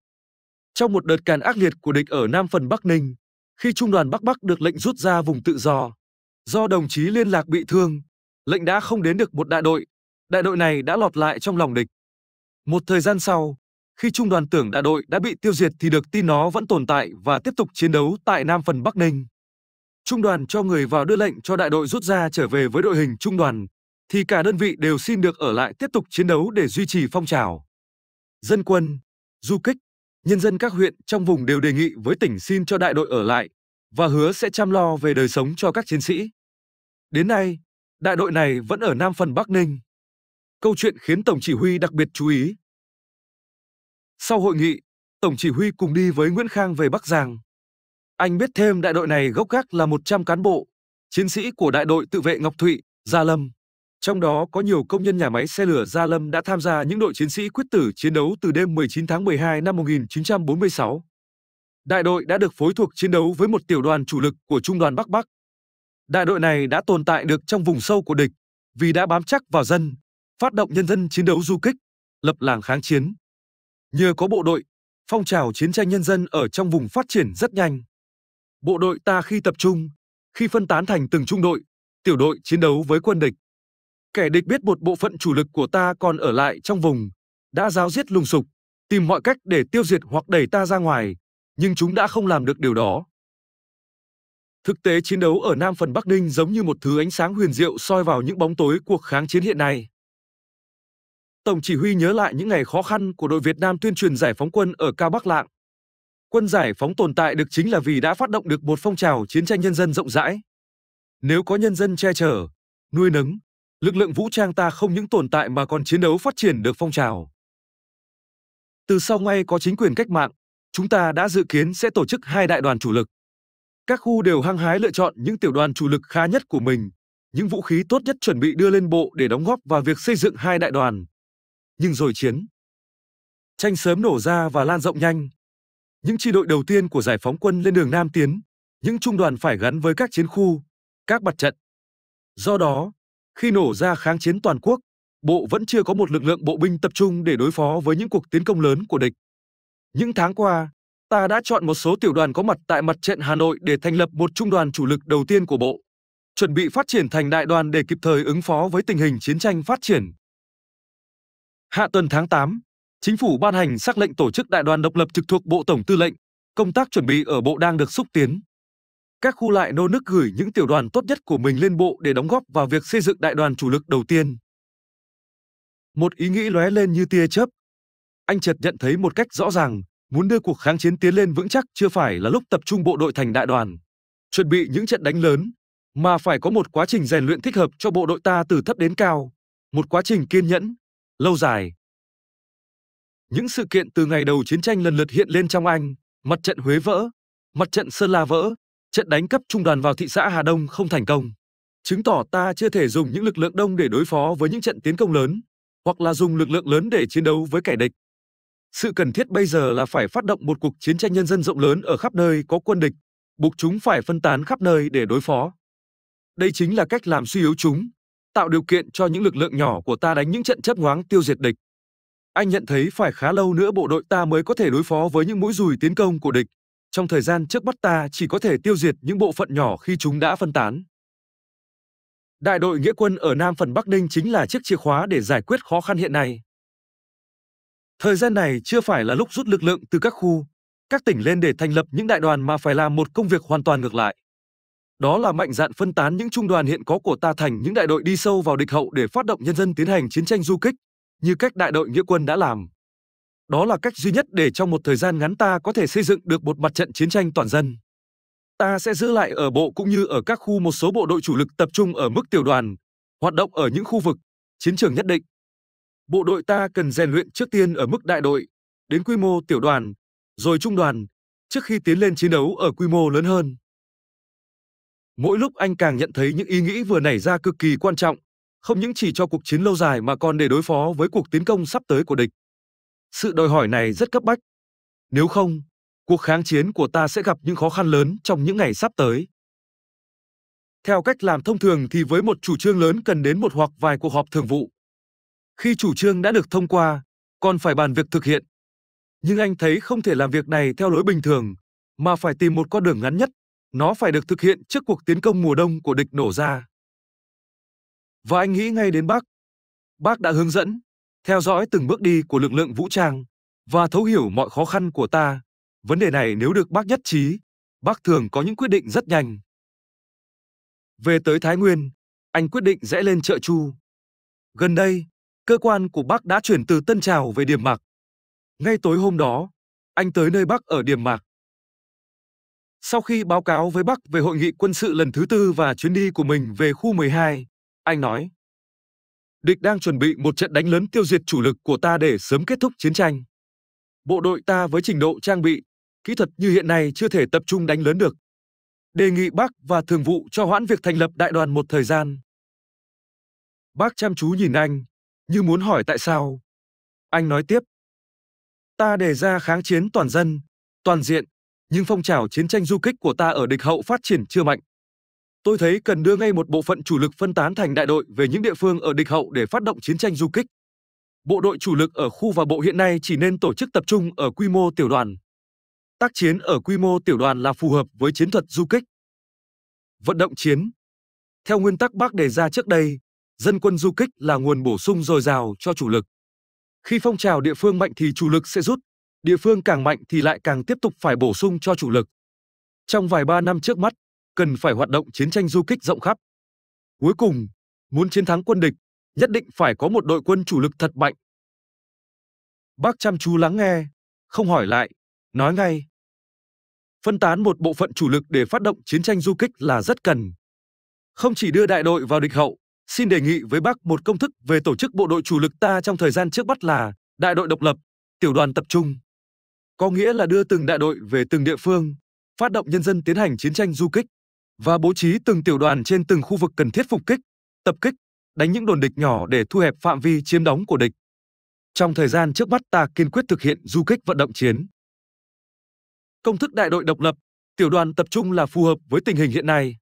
Trong một đợt càn ác liệt của địch ở Nam phần Bắc Ninh, khi Trung đoàn Bắc Bắc được lệnh rút ra vùng tự do, do đồng chí liên lạc bị thương, lệnh đã không đến được một đại đội. Đại đội này đã lọt lại trong lòng địch. Một thời gian sau, khi trung đoàn tưởng đại đội đã bị tiêu diệt thì được tin nó vẫn tồn tại và tiếp tục chiến đấu tại Nam phần Bắc Ninh. Trung đoàn cho người vào đưa lệnh cho đại đội rút ra trở về với đội hình trung đoàn, thì cả đơn vị đều xin được ở lại tiếp tục chiến đấu để duy trì phong trào. Dân quân, du kích, nhân dân các huyện trong vùng đều đề nghị với tỉnh xin cho đại đội ở lại và hứa sẽ chăm lo về đời sống cho các chiến sĩ. Đến nay, đại đội này vẫn ở Nam phần Bắc Ninh. Câu chuyện khiến Tổng Chỉ huy đặc biệt chú ý sau hội nghị, Tổng chỉ huy cùng đi với Nguyễn Khang về Bắc Giang. Anh biết thêm đại đội này gốc gác là 100 cán bộ, chiến sĩ của đại đội tự vệ Ngọc Thụy, Gia Lâm. Trong đó có nhiều công nhân nhà máy xe lửa Gia Lâm đã tham gia những đội chiến sĩ quyết tử chiến đấu từ đêm 19 tháng 12 năm 1946. Đại đội đã được phối thuộc chiến đấu với một tiểu đoàn chủ lực của Trung đoàn Bắc Bắc. Đại đội này đã tồn tại được trong vùng sâu của địch vì đã bám chắc vào dân, phát động nhân dân chiến đấu du kích, lập làng kháng chiến. Nhờ có bộ đội, phong trào chiến tranh nhân dân ở trong vùng phát triển rất nhanh. Bộ đội ta khi tập trung, khi phân tán thành từng trung đội, tiểu đội chiến đấu với quân địch. Kẻ địch biết một bộ phận chủ lực của ta còn ở lại trong vùng, đã giáo giết lùng sục, tìm mọi cách để tiêu diệt hoặc đẩy ta ra ngoài, nhưng chúng đã không làm được điều đó. Thực tế chiến đấu ở Nam phần Bắc Ninh giống như một thứ ánh sáng huyền diệu soi vào những bóng tối cuộc kháng chiến hiện nay. Tổng chỉ huy nhớ lại những ngày khó khăn của đội Việt Nam tuyên truyền giải phóng quân ở Cao Bắc Lạng. Quân giải phóng tồn tại được chính là vì đã phát động được một phong trào chiến tranh nhân dân rộng rãi. Nếu có nhân dân che chở, nuôi nấng, lực lượng vũ trang ta không những tồn tại mà còn chiến đấu phát triển được phong trào. Từ sau ngay có chính quyền cách mạng, chúng ta đã dự kiến sẽ tổ chức hai đại đoàn chủ lực. Các khu đều hăng hái lựa chọn những tiểu đoàn chủ lực khá nhất của mình, những vũ khí tốt nhất chuẩn bị đưa lên bộ để đóng góp vào việc xây dựng hai đại đoàn, nhưng rồi chiến. Tranh sớm nổ ra và lan rộng nhanh. Những chi đội đầu tiên của giải phóng quân lên đường Nam tiến, những trung đoàn phải gắn với các chiến khu, các mặt trận. Do đó, khi nổ ra kháng chiến toàn quốc, bộ vẫn chưa có một lực lượng bộ binh tập trung để đối phó với những cuộc tiến công lớn của địch. Những tháng qua, ta đã chọn một số tiểu đoàn có mặt tại mặt trận Hà Nội để thành lập một trung đoàn chủ lực đầu tiên của bộ, chuẩn bị phát triển thành đại đoàn để kịp thời ứng phó với tình hình chiến tranh phát triển Hạ tuần tháng 8, chính phủ ban hành sắc lệnh tổ chức đại đoàn độc lập trực thuộc Bộ Tổng Tư lệnh, công tác chuẩn bị ở bộ đang được xúc tiến. Các khu lại nô nức gửi những tiểu đoàn tốt nhất của mình lên bộ để đóng góp vào việc xây dựng đại đoàn chủ lực đầu tiên. Một ý nghĩ lóe lên như tia chớp. Anh chợt nhận thấy một cách rõ ràng, muốn đưa cuộc kháng chiến tiến lên vững chắc chưa phải là lúc tập trung bộ đội thành đại đoàn, chuẩn bị những trận đánh lớn, mà phải có một quá trình rèn luyện thích hợp cho bộ đội ta từ thấp đến cao, một quá trình kiên nhẫn, lâu dài. Những sự kiện từ ngày đầu chiến tranh lần lượt hiện lên trong anh, mặt trận Huế vỡ, mặt trận Sơn La vỡ, trận đánh cấp trung đoàn vào thị xã Hà Đông không thành công. Chứng tỏ ta chưa thể dùng những lực lượng đông để đối phó với những trận tiến công lớn, hoặc là dùng lực lượng lớn để chiến đấu với kẻ địch. Sự cần thiết bây giờ là phải phát động một cuộc chiến tranh nhân dân rộng lớn ở khắp nơi có quân địch, buộc chúng phải phân tán khắp nơi để đối phó. Đây chính là cách làm suy yếu chúng, tạo điều kiện cho những lực lượng nhỏ của ta đánh những trận chấp ngoáng tiêu diệt địch. Anh nhận thấy phải khá lâu nữa bộ đội ta mới có thể đối phó với những mũi dùi tiến công của địch. Trong thời gian trước mắt ta chỉ có thể tiêu diệt những bộ phận nhỏ khi chúng đã phân tán. Đại đội nghĩa quân ở Nam phần Bắc Ninh chính là chiếc chìa khóa để giải quyết khó khăn hiện nay. Thời gian này chưa phải là lúc rút lực lượng từ các khu, các tỉnh lên để thành lập những đại đoàn mà phải làm một công việc hoàn toàn ngược lại. Đó là mạnh dạn phân tán những trung đoàn hiện có của ta thành những đại đội đi sâu vào địch hậu để phát động nhân dân tiến hành chiến tranh du kích, như cách đại đội nghĩa quân đã làm. Đó là cách duy nhất để trong một thời gian ngắn ta có thể xây dựng được một mặt trận chiến tranh toàn dân. Ta sẽ giữ lại ở bộ cũng như ở các khu một số bộ đội chủ lực tập trung ở mức tiểu đoàn, hoạt động ở những khu vực, chiến trường nhất định. Bộ đội ta cần rèn luyện trước tiên ở mức đại đội, đến quy mô tiểu đoàn, rồi trung đoàn, trước khi tiến lên chiến đấu ở quy mô lớn hơn. Mỗi lúc anh càng nhận thấy những ý nghĩ vừa nảy ra cực kỳ quan trọng, không những chỉ cho cuộc chiến lâu dài mà còn để đối phó với cuộc tiến công sắp tới của địch. Sự đòi hỏi này rất cấp bách. Nếu không, cuộc kháng chiến của ta sẽ gặp những khó khăn lớn trong những ngày sắp tới. Theo cách làm thông thường thì với một chủ trương lớn cần đến một hoặc vài cuộc họp thường vụ. Khi chủ trương đã được thông qua, còn phải bàn việc thực hiện. Nhưng anh thấy không thể làm việc này theo lối bình thường, mà phải tìm một con đường ngắn nhất nó phải được thực hiện trước cuộc tiến công mùa đông của địch nổ ra. Và anh nghĩ ngay đến bác. Bác đã hướng dẫn, theo dõi từng bước đi của lực lượng vũ trang và thấu hiểu mọi khó khăn của ta. Vấn đề này nếu được bác nhất trí, bác thường có những quyết định rất nhanh. Về tới Thái Nguyên, anh quyết định rẽ lên chợ Chu. Gần đây, cơ quan của bác đã chuyển từ Tân Trào về Điểm Mạc. Ngay tối hôm đó, anh tới nơi bác ở Điểm Mạc. Sau khi báo cáo với Bắc về hội nghị quân sự lần thứ tư và chuyến đi của mình về khu 12, anh nói Địch đang chuẩn bị một trận đánh lớn tiêu diệt chủ lực của ta để sớm kết thúc chiến tranh. Bộ đội ta với trình độ trang bị, kỹ thuật như hiện nay chưa thể tập trung đánh lớn được. Đề nghị Bắc và Thường vụ cho hoãn việc thành lập đại đoàn một thời gian. Bác chăm chú nhìn anh, như muốn hỏi tại sao. Anh nói tiếp. Ta đề ra kháng chiến toàn dân, toàn diện, nhưng phong trào chiến tranh du kích của ta ở địch hậu phát triển chưa mạnh. Tôi thấy cần đưa ngay một bộ phận chủ lực phân tán thành đại đội về những địa phương ở địch hậu để phát động chiến tranh du kích. Bộ đội chủ lực ở khu và bộ hiện nay chỉ nên tổ chức tập trung ở quy mô tiểu đoàn. Tác chiến ở quy mô tiểu đoàn là phù hợp với chiến thuật du kích. Vận động chiến Theo nguyên tắc bác đề ra trước đây, dân quân du kích là nguồn bổ sung dồi dào cho chủ lực. Khi phong trào địa phương mạnh thì chủ lực sẽ rút, địa phương càng mạnh thì lại càng tiếp tục phải bổ sung cho chủ lực. Trong vài ba năm trước mắt, cần phải hoạt động chiến tranh du kích rộng khắp. Cuối cùng, muốn chiến thắng quân địch, nhất định phải có một đội quân chủ lực thật mạnh. Bác chăm chú lắng nghe, không hỏi lại, nói ngay. Phân tán một bộ phận chủ lực để phát động chiến tranh du kích là rất cần. Không chỉ đưa đại đội vào địch hậu, xin đề nghị với bác một công thức về tổ chức bộ đội chủ lực ta trong thời gian trước bắt là đại đội độc lập, tiểu đoàn tập trung có nghĩa là đưa từng đại đội về từng địa phương, phát động nhân dân tiến hành chiến tranh du kích và bố trí từng tiểu đoàn trên từng khu vực cần thiết phục kích, tập kích, đánh những đồn địch nhỏ để thu hẹp phạm vi chiếm đóng của địch. Trong thời gian trước mắt ta kiên quyết thực hiện du kích vận động chiến. Công thức đại đội độc lập, tiểu đoàn tập trung là phù hợp với tình hình hiện nay.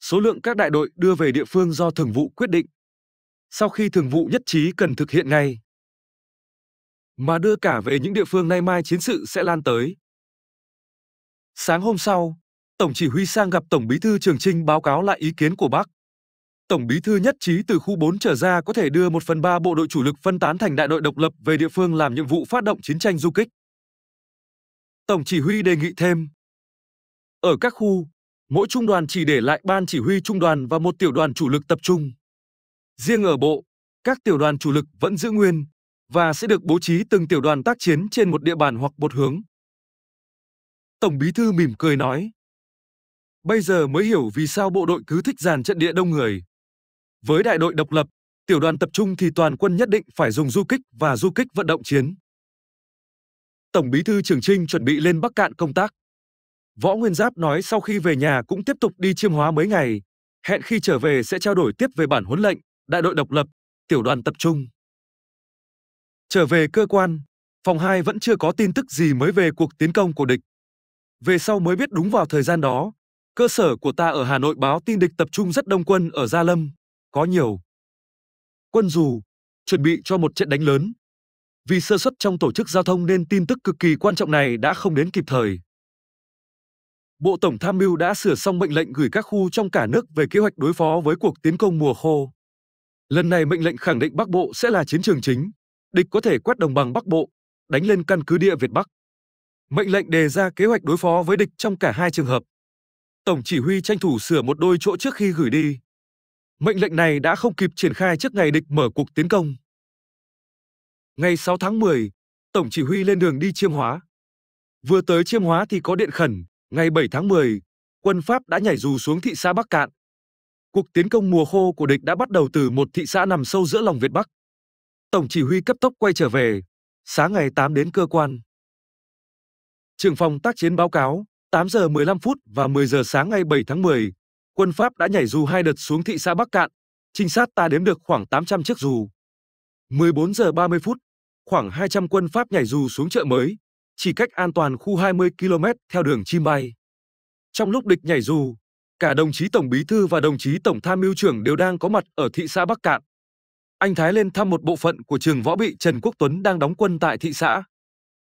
Số lượng các đại đội đưa về địa phương do thường vụ quyết định. Sau khi thường vụ nhất trí cần thực hiện ngay mà đưa cả về những địa phương nay mai chiến sự sẽ lan tới. Sáng hôm sau, Tổng chỉ huy sang gặp Tổng bí thư Trường Trinh báo cáo lại ý kiến của Bắc. Tổng bí thư nhất trí từ khu 4 trở ra có thể đưa 1 phần 3 bộ đội chủ lực phân tán thành đại đội độc lập về địa phương làm nhiệm vụ phát động chiến tranh du kích. Tổng chỉ huy đề nghị thêm. Ở các khu, mỗi trung đoàn chỉ để lại ban chỉ huy trung đoàn và một tiểu đoàn chủ lực tập trung. Riêng ở bộ, các tiểu đoàn chủ lực vẫn giữ nguyên, và sẽ được bố trí từng tiểu đoàn tác chiến trên một địa bàn hoặc một hướng. Tổng Bí thư mỉm cười nói: "Bây giờ mới hiểu vì sao bộ đội cứ thích dàn trận địa đông người. Với đại đội độc lập, tiểu đoàn tập trung thì toàn quân nhất định phải dùng du kích và du kích vận động chiến." Tổng Bí thư Trường Trinh chuẩn bị lên Bắc Cạn công tác. Võ Nguyên Giáp nói sau khi về nhà cũng tiếp tục đi chiêm hóa mấy ngày, hẹn khi trở về sẽ trao đổi tiếp về bản huấn lệnh, đại đội độc lập, tiểu đoàn tập trung. Trở về cơ quan, phòng 2 vẫn chưa có tin tức gì mới về cuộc tiến công của địch. Về sau mới biết đúng vào thời gian đó, cơ sở của ta ở Hà Nội báo tin địch tập trung rất đông quân ở Gia Lâm, có nhiều. Quân dù, chuẩn bị cho một trận đánh lớn. Vì sơ suất trong tổ chức giao thông nên tin tức cực kỳ quan trọng này đã không đến kịp thời. Bộ Tổng Tham mưu đã sửa xong mệnh lệnh gửi các khu trong cả nước về kế hoạch đối phó với cuộc tiến công mùa khô. Lần này mệnh lệnh khẳng định Bắc Bộ sẽ là chiến trường chính địch có thể quét đồng bằng Bắc Bộ, đánh lên căn cứ địa Việt Bắc. Mệnh lệnh đề ra kế hoạch đối phó với địch trong cả hai trường hợp. Tổng chỉ huy tranh thủ sửa một đôi chỗ trước khi gửi đi. Mệnh lệnh này đã không kịp triển khai trước ngày địch mở cuộc tiến công. Ngày 6 tháng 10, Tổng chỉ huy lên đường đi Chiêm Hóa. Vừa tới Chiêm Hóa thì có điện khẩn, ngày 7 tháng 10, quân Pháp đã nhảy dù xuống thị xã Bắc Cạn. Cuộc tiến công mùa khô của địch đã bắt đầu từ một thị xã nằm sâu giữa lòng Việt Bắc. Tổng chỉ huy cấp tốc quay trở về, sáng ngày 8 đến cơ quan. Trưởng phòng tác chiến báo cáo, 8 giờ 15 phút và 10 giờ sáng ngày 7 tháng 10, quân Pháp đã nhảy dù hai đợt xuống thị xã Bắc Cạn, trinh sát ta đếm được khoảng 800 chiếc dù. 14 giờ 30 phút, khoảng 200 quân Pháp nhảy dù xuống chợ mới, chỉ cách an toàn khu 20 km theo đường chim bay. Trong lúc địch nhảy dù, cả đồng chí Tổng Bí Thư và đồng chí Tổng Tham mưu trưởng đều đang có mặt ở thị xã Bắc Cạn anh Thái lên thăm một bộ phận của trường võ bị Trần Quốc Tuấn đang đóng quân tại thị xã.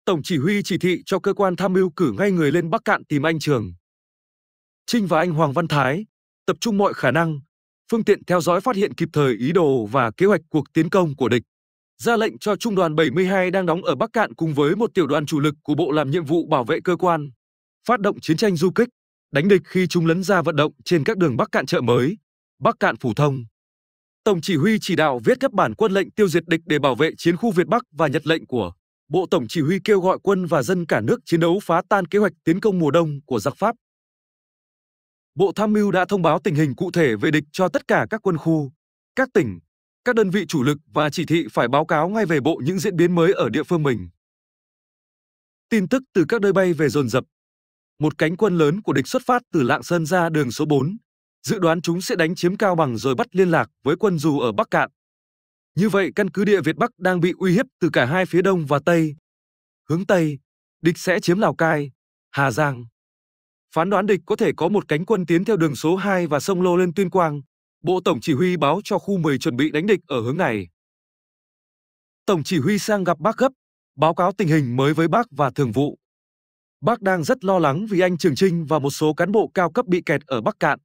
Tổng chỉ huy chỉ thị cho cơ quan tham mưu cử ngay người lên Bắc Cạn tìm anh Trường. Trinh và anh Hoàng Văn Thái tập trung mọi khả năng, phương tiện theo dõi phát hiện kịp thời ý đồ và kế hoạch cuộc tiến công của địch. Ra lệnh cho trung đoàn 72 đang đóng ở Bắc Cạn cùng với một tiểu đoàn chủ lực của bộ làm nhiệm vụ bảo vệ cơ quan, phát động chiến tranh du kích, đánh địch khi chúng lấn ra vận động trên các đường Bắc Cạn chợ mới, Bắc Cạn phủ thông. Tổng chỉ huy chỉ đạo viết các bản quân lệnh tiêu diệt địch để bảo vệ chiến khu Việt Bắc và Nhật lệnh của Bộ Tổng chỉ huy kêu gọi quân và dân cả nước chiến đấu phá tan kế hoạch tiến công mùa đông của giặc Pháp. Bộ Tham mưu đã thông báo tình hình cụ thể về địch cho tất cả các quân khu, các tỉnh, các đơn vị chủ lực và chỉ thị phải báo cáo ngay về bộ những diễn biến mới ở địa phương mình. Tin tức từ các nơi bay về dồn dập. Một cánh quân lớn của địch xuất phát từ Lạng Sơn ra đường số 4, dự đoán chúng sẽ đánh chiếm Cao Bằng rồi bắt liên lạc với quân dù ở Bắc Cạn. Như vậy, căn cứ địa Việt Bắc đang bị uy hiếp từ cả hai phía Đông và Tây. Hướng Tây, địch sẽ chiếm Lào Cai, Hà Giang. Phán đoán địch có thể có một cánh quân tiến theo đường số 2 và sông Lô lên Tuyên Quang. Bộ Tổng Chỉ huy báo cho khu 10 chuẩn bị đánh địch ở hướng này. Tổng Chỉ huy sang gặp bác gấp, báo cáo tình hình mới với bác và thường vụ. Bác đang rất lo lắng vì anh Trường Trinh và một số cán bộ cao cấp bị kẹt ở Bắc Cạn.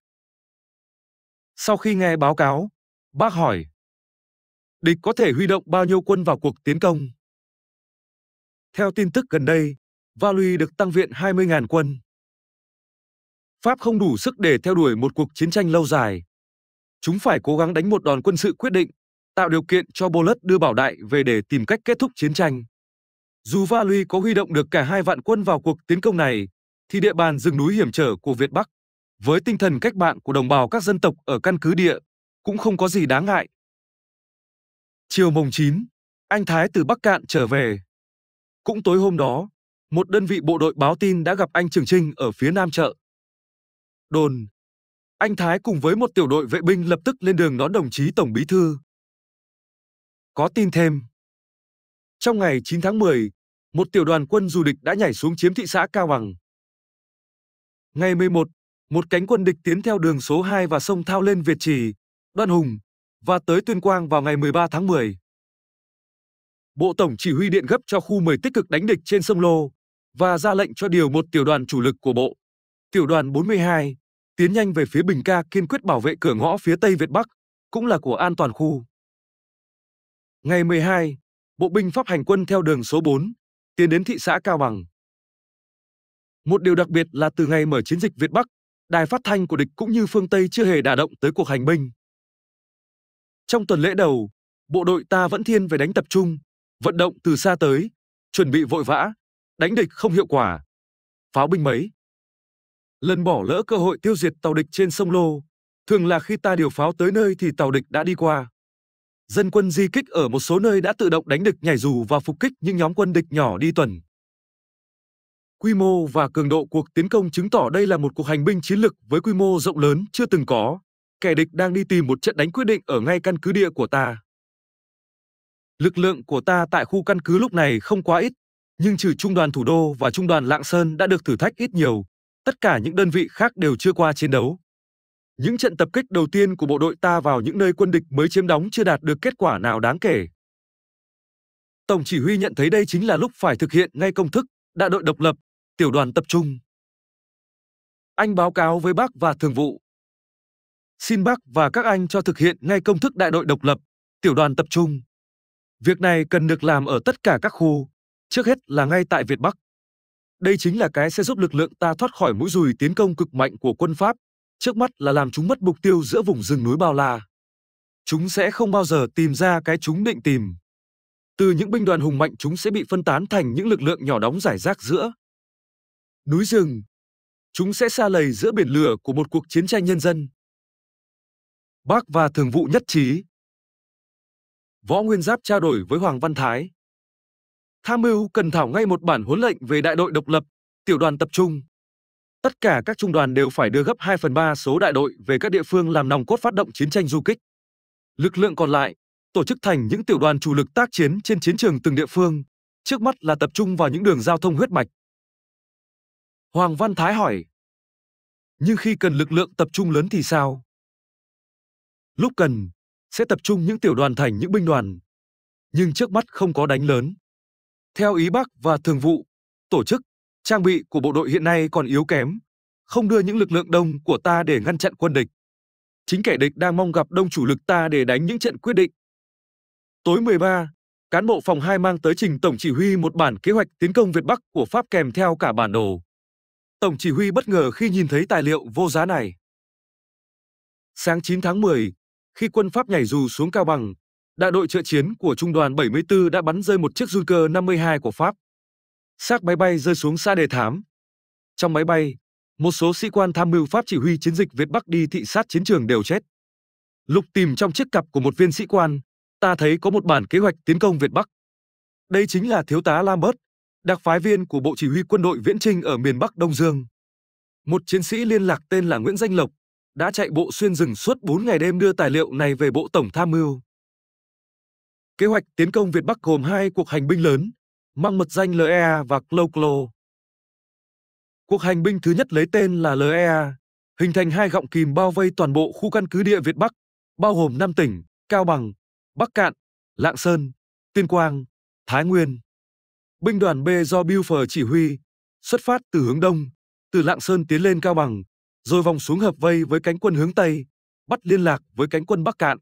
Sau khi nghe báo cáo, bác hỏi địch có thể huy động bao nhiêu quân vào cuộc tiến công. Theo tin tức gần đây, Valery được tăng viện 20.000 quân. Pháp không đủ sức để theo đuổi một cuộc chiến tranh lâu dài. Chúng phải cố gắng đánh một đòn quân sự quyết định, tạo điều kiện cho Bolot đưa Bảo Đại về để tìm cách kết thúc chiến tranh. Dù Valery có huy động được cả hai vạn quân vào cuộc tiến công này, thì địa bàn rừng núi hiểm trở của Việt Bắc với tinh thần cách mạng của đồng bào các dân tộc ở căn cứ địa cũng không có gì đáng ngại. Chiều mùng 9, anh Thái từ Bắc Cạn trở về. Cũng tối hôm đó, một đơn vị bộ đội báo tin đã gặp anh Trường Trinh ở phía nam chợ. Đồn, anh Thái cùng với một tiểu đội vệ binh lập tức lên đường đón đồng chí Tổng Bí Thư. Có tin thêm. Trong ngày 9 tháng 10, một tiểu đoàn quân du địch đã nhảy xuống chiếm thị xã Cao Bằng. Ngày 11 một cánh quân địch tiến theo đường số 2 và sông Thao lên Việt Trì, Đoan Hùng và tới Tuyên Quang vào ngày 13 tháng 10. Bộ Tổng chỉ huy điện gấp cho khu 10 tích cực đánh địch trên sông Lô và ra lệnh cho điều một tiểu đoàn chủ lực của bộ, tiểu đoàn 42, tiến nhanh về phía Bình Ca kiên quyết bảo vệ cửa ngõ phía Tây Việt Bắc, cũng là của an toàn khu. Ngày 12, bộ binh Pháp hành quân theo đường số 4, tiến đến thị xã Cao Bằng. Một điều đặc biệt là từ ngày mở chiến dịch Việt Bắc, đài phát thanh của địch cũng như phương Tây chưa hề đả động tới cuộc hành binh. Trong tuần lễ đầu, bộ đội ta vẫn thiên về đánh tập trung, vận động từ xa tới, chuẩn bị vội vã, đánh địch không hiệu quả. Pháo binh mấy. Lần bỏ lỡ cơ hội tiêu diệt tàu địch trên sông Lô, thường là khi ta điều pháo tới nơi thì tàu địch đã đi qua. Dân quân di kích ở một số nơi đã tự động đánh địch nhảy dù và phục kích những nhóm quân địch nhỏ đi tuần. Quy mô và cường độ cuộc tiến công chứng tỏ đây là một cuộc hành binh chiến lược với quy mô rộng lớn chưa từng có. Kẻ địch đang đi tìm một trận đánh quyết định ở ngay căn cứ địa của ta. Lực lượng của ta tại khu căn cứ lúc này không quá ít, nhưng trừ trung đoàn thủ đô và trung đoàn Lạng Sơn đã được thử thách ít nhiều, tất cả những đơn vị khác đều chưa qua chiến đấu. Những trận tập kích đầu tiên của bộ đội ta vào những nơi quân địch mới chiếm đóng chưa đạt được kết quả nào đáng kể. Tổng chỉ huy nhận thấy đây chính là lúc phải thực hiện ngay công thức đại đội độc lập tiểu đoàn tập trung. Anh báo cáo với bác và thường vụ. Xin bác và các anh cho thực hiện ngay công thức đại đội độc lập, tiểu đoàn tập trung. Việc này cần được làm ở tất cả các khu, trước hết là ngay tại Việt Bắc. Đây chính là cái sẽ giúp lực lượng ta thoát khỏi mũi dùi tiến công cực mạnh của quân Pháp, trước mắt là làm chúng mất mục tiêu giữa vùng rừng núi bao la. Chúng sẽ không bao giờ tìm ra cái chúng định tìm. Từ những binh đoàn hùng mạnh chúng sẽ bị phân tán thành những lực lượng nhỏ đóng giải rác giữa núi rừng. Chúng sẽ xa lầy giữa biển lửa của một cuộc chiến tranh nhân dân. Bác và thường vụ nhất trí. Võ Nguyên Giáp trao đổi với Hoàng Văn Thái. Tham mưu cần thảo ngay một bản huấn lệnh về đại đội độc lập, tiểu đoàn tập trung. Tất cả các trung đoàn đều phải đưa gấp 2 phần 3 số đại đội về các địa phương làm nòng cốt phát động chiến tranh du kích. Lực lượng còn lại, tổ chức thành những tiểu đoàn chủ lực tác chiến trên chiến trường từng địa phương, trước mắt là tập trung vào những đường giao thông huyết mạch. Hoàng Văn Thái hỏi. Nhưng khi cần lực lượng tập trung lớn thì sao? Lúc cần, sẽ tập trung những tiểu đoàn thành những binh đoàn. Nhưng trước mắt không có đánh lớn. Theo ý bác và thường vụ, tổ chức, trang bị của bộ đội hiện nay còn yếu kém, không đưa những lực lượng đông của ta để ngăn chặn quân địch. Chính kẻ địch đang mong gặp đông chủ lực ta để đánh những trận quyết định. Tối 13, cán bộ phòng 2 mang tới trình tổng chỉ huy một bản kế hoạch tiến công Việt Bắc của Pháp kèm theo cả bản đồ. Tổng chỉ huy bất ngờ khi nhìn thấy tài liệu vô giá này. Sáng 9 tháng 10, khi quân Pháp nhảy dù xuống Cao Bằng, đại đội trợ chiến của trung đoàn 74 đã bắn rơi một chiếc Junker 52 của Pháp. Xác máy bay rơi xuống xa đề thám. Trong máy bay, một số sĩ quan tham mưu Pháp chỉ huy chiến dịch Việt Bắc đi thị sát chiến trường đều chết. Lục tìm trong chiếc cặp của một viên sĩ quan, ta thấy có một bản kế hoạch tiến công Việt Bắc. Đây chính là thiếu tá Lambert, đặc phái viên của Bộ Chỉ huy quân đội Viễn Trinh ở miền Bắc Đông Dương. Một chiến sĩ liên lạc tên là Nguyễn Danh Lộc đã chạy bộ xuyên rừng suốt 4 ngày đêm đưa tài liệu này về Bộ Tổng Tham mưu. Kế hoạch tiến công Việt Bắc gồm hai cuộc hành binh lớn, mang mật danh LEA và Cloclo. Cuộc hành binh thứ nhất lấy tên là LEA, hình thành hai gọng kìm bao vây toàn bộ khu căn cứ địa Việt Bắc, bao gồm năm tỉnh, Cao Bằng, Bắc Cạn, Lạng Sơn, Tuyên Quang, Thái Nguyên. Binh đoàn B do Buford chỉ huy, xuất phát từ hướng đông, từ Lạng Sơn tiến lên Cao Bằng, rồi vòng xuống hợp vây với cánh quân hướng Tây, bắt liên lạc với cánh quân Bắc Cạn.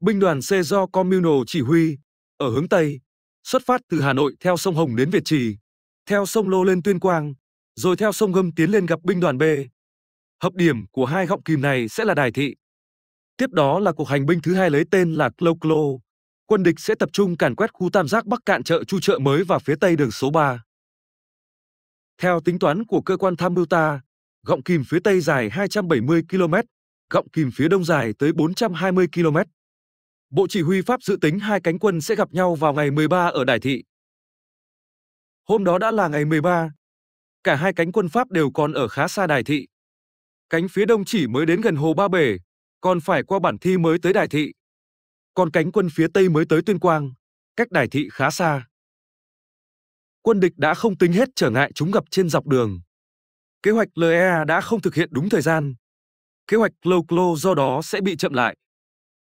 Binh đoàn C do Communal chỉ huy, ở hướng Tây, xuất phát từ Hà Nội theo sông Hồng đến Việt Trì, theo sông Lô lên Tuyên Quang, rồi theo sông Gâm tiến lên gặp binh đoàn B. Hợp điểm của hai gọng kìm này sẽ là Đài Thị. Tiếp đó là cuộc hành binh thứ hai lấy tên là Clo Clo, quân địch sẽ tập trung càn quét khu tam giác Bắc Cạn chợ Chu chợ mới và phía tây đường số 3. Theo tính toán của cơ quan tham mưu ta, gọng kìm phía tây dài 270 km, gọng kìm phía đông dài tới 420 km. Bộ chỉ huy Pháp dự tính hai cánh quân sẽ gặp nhau vào ngày 13 ở Đài Thị. Hôm đó đã là ngày 13. Cả hai cánh quân Pháp đều còn ở khá xa Đài Thị. Cánh phía đông chỉ mới đến gần hồ Ba Bể, còn phải qua bản thi mới tới Đài Thị còn cánh quân phía Tây mới tới Tuyên Quang, cách đài thị khá xa. Quân địch đã không tính hết trở ngại chúng gặp trên dọc đường. Kế hoạch LEA đã không thực hiện đúng thời gian. Kế hoạch Clo-Clo do đó sẽ bị chậm lại.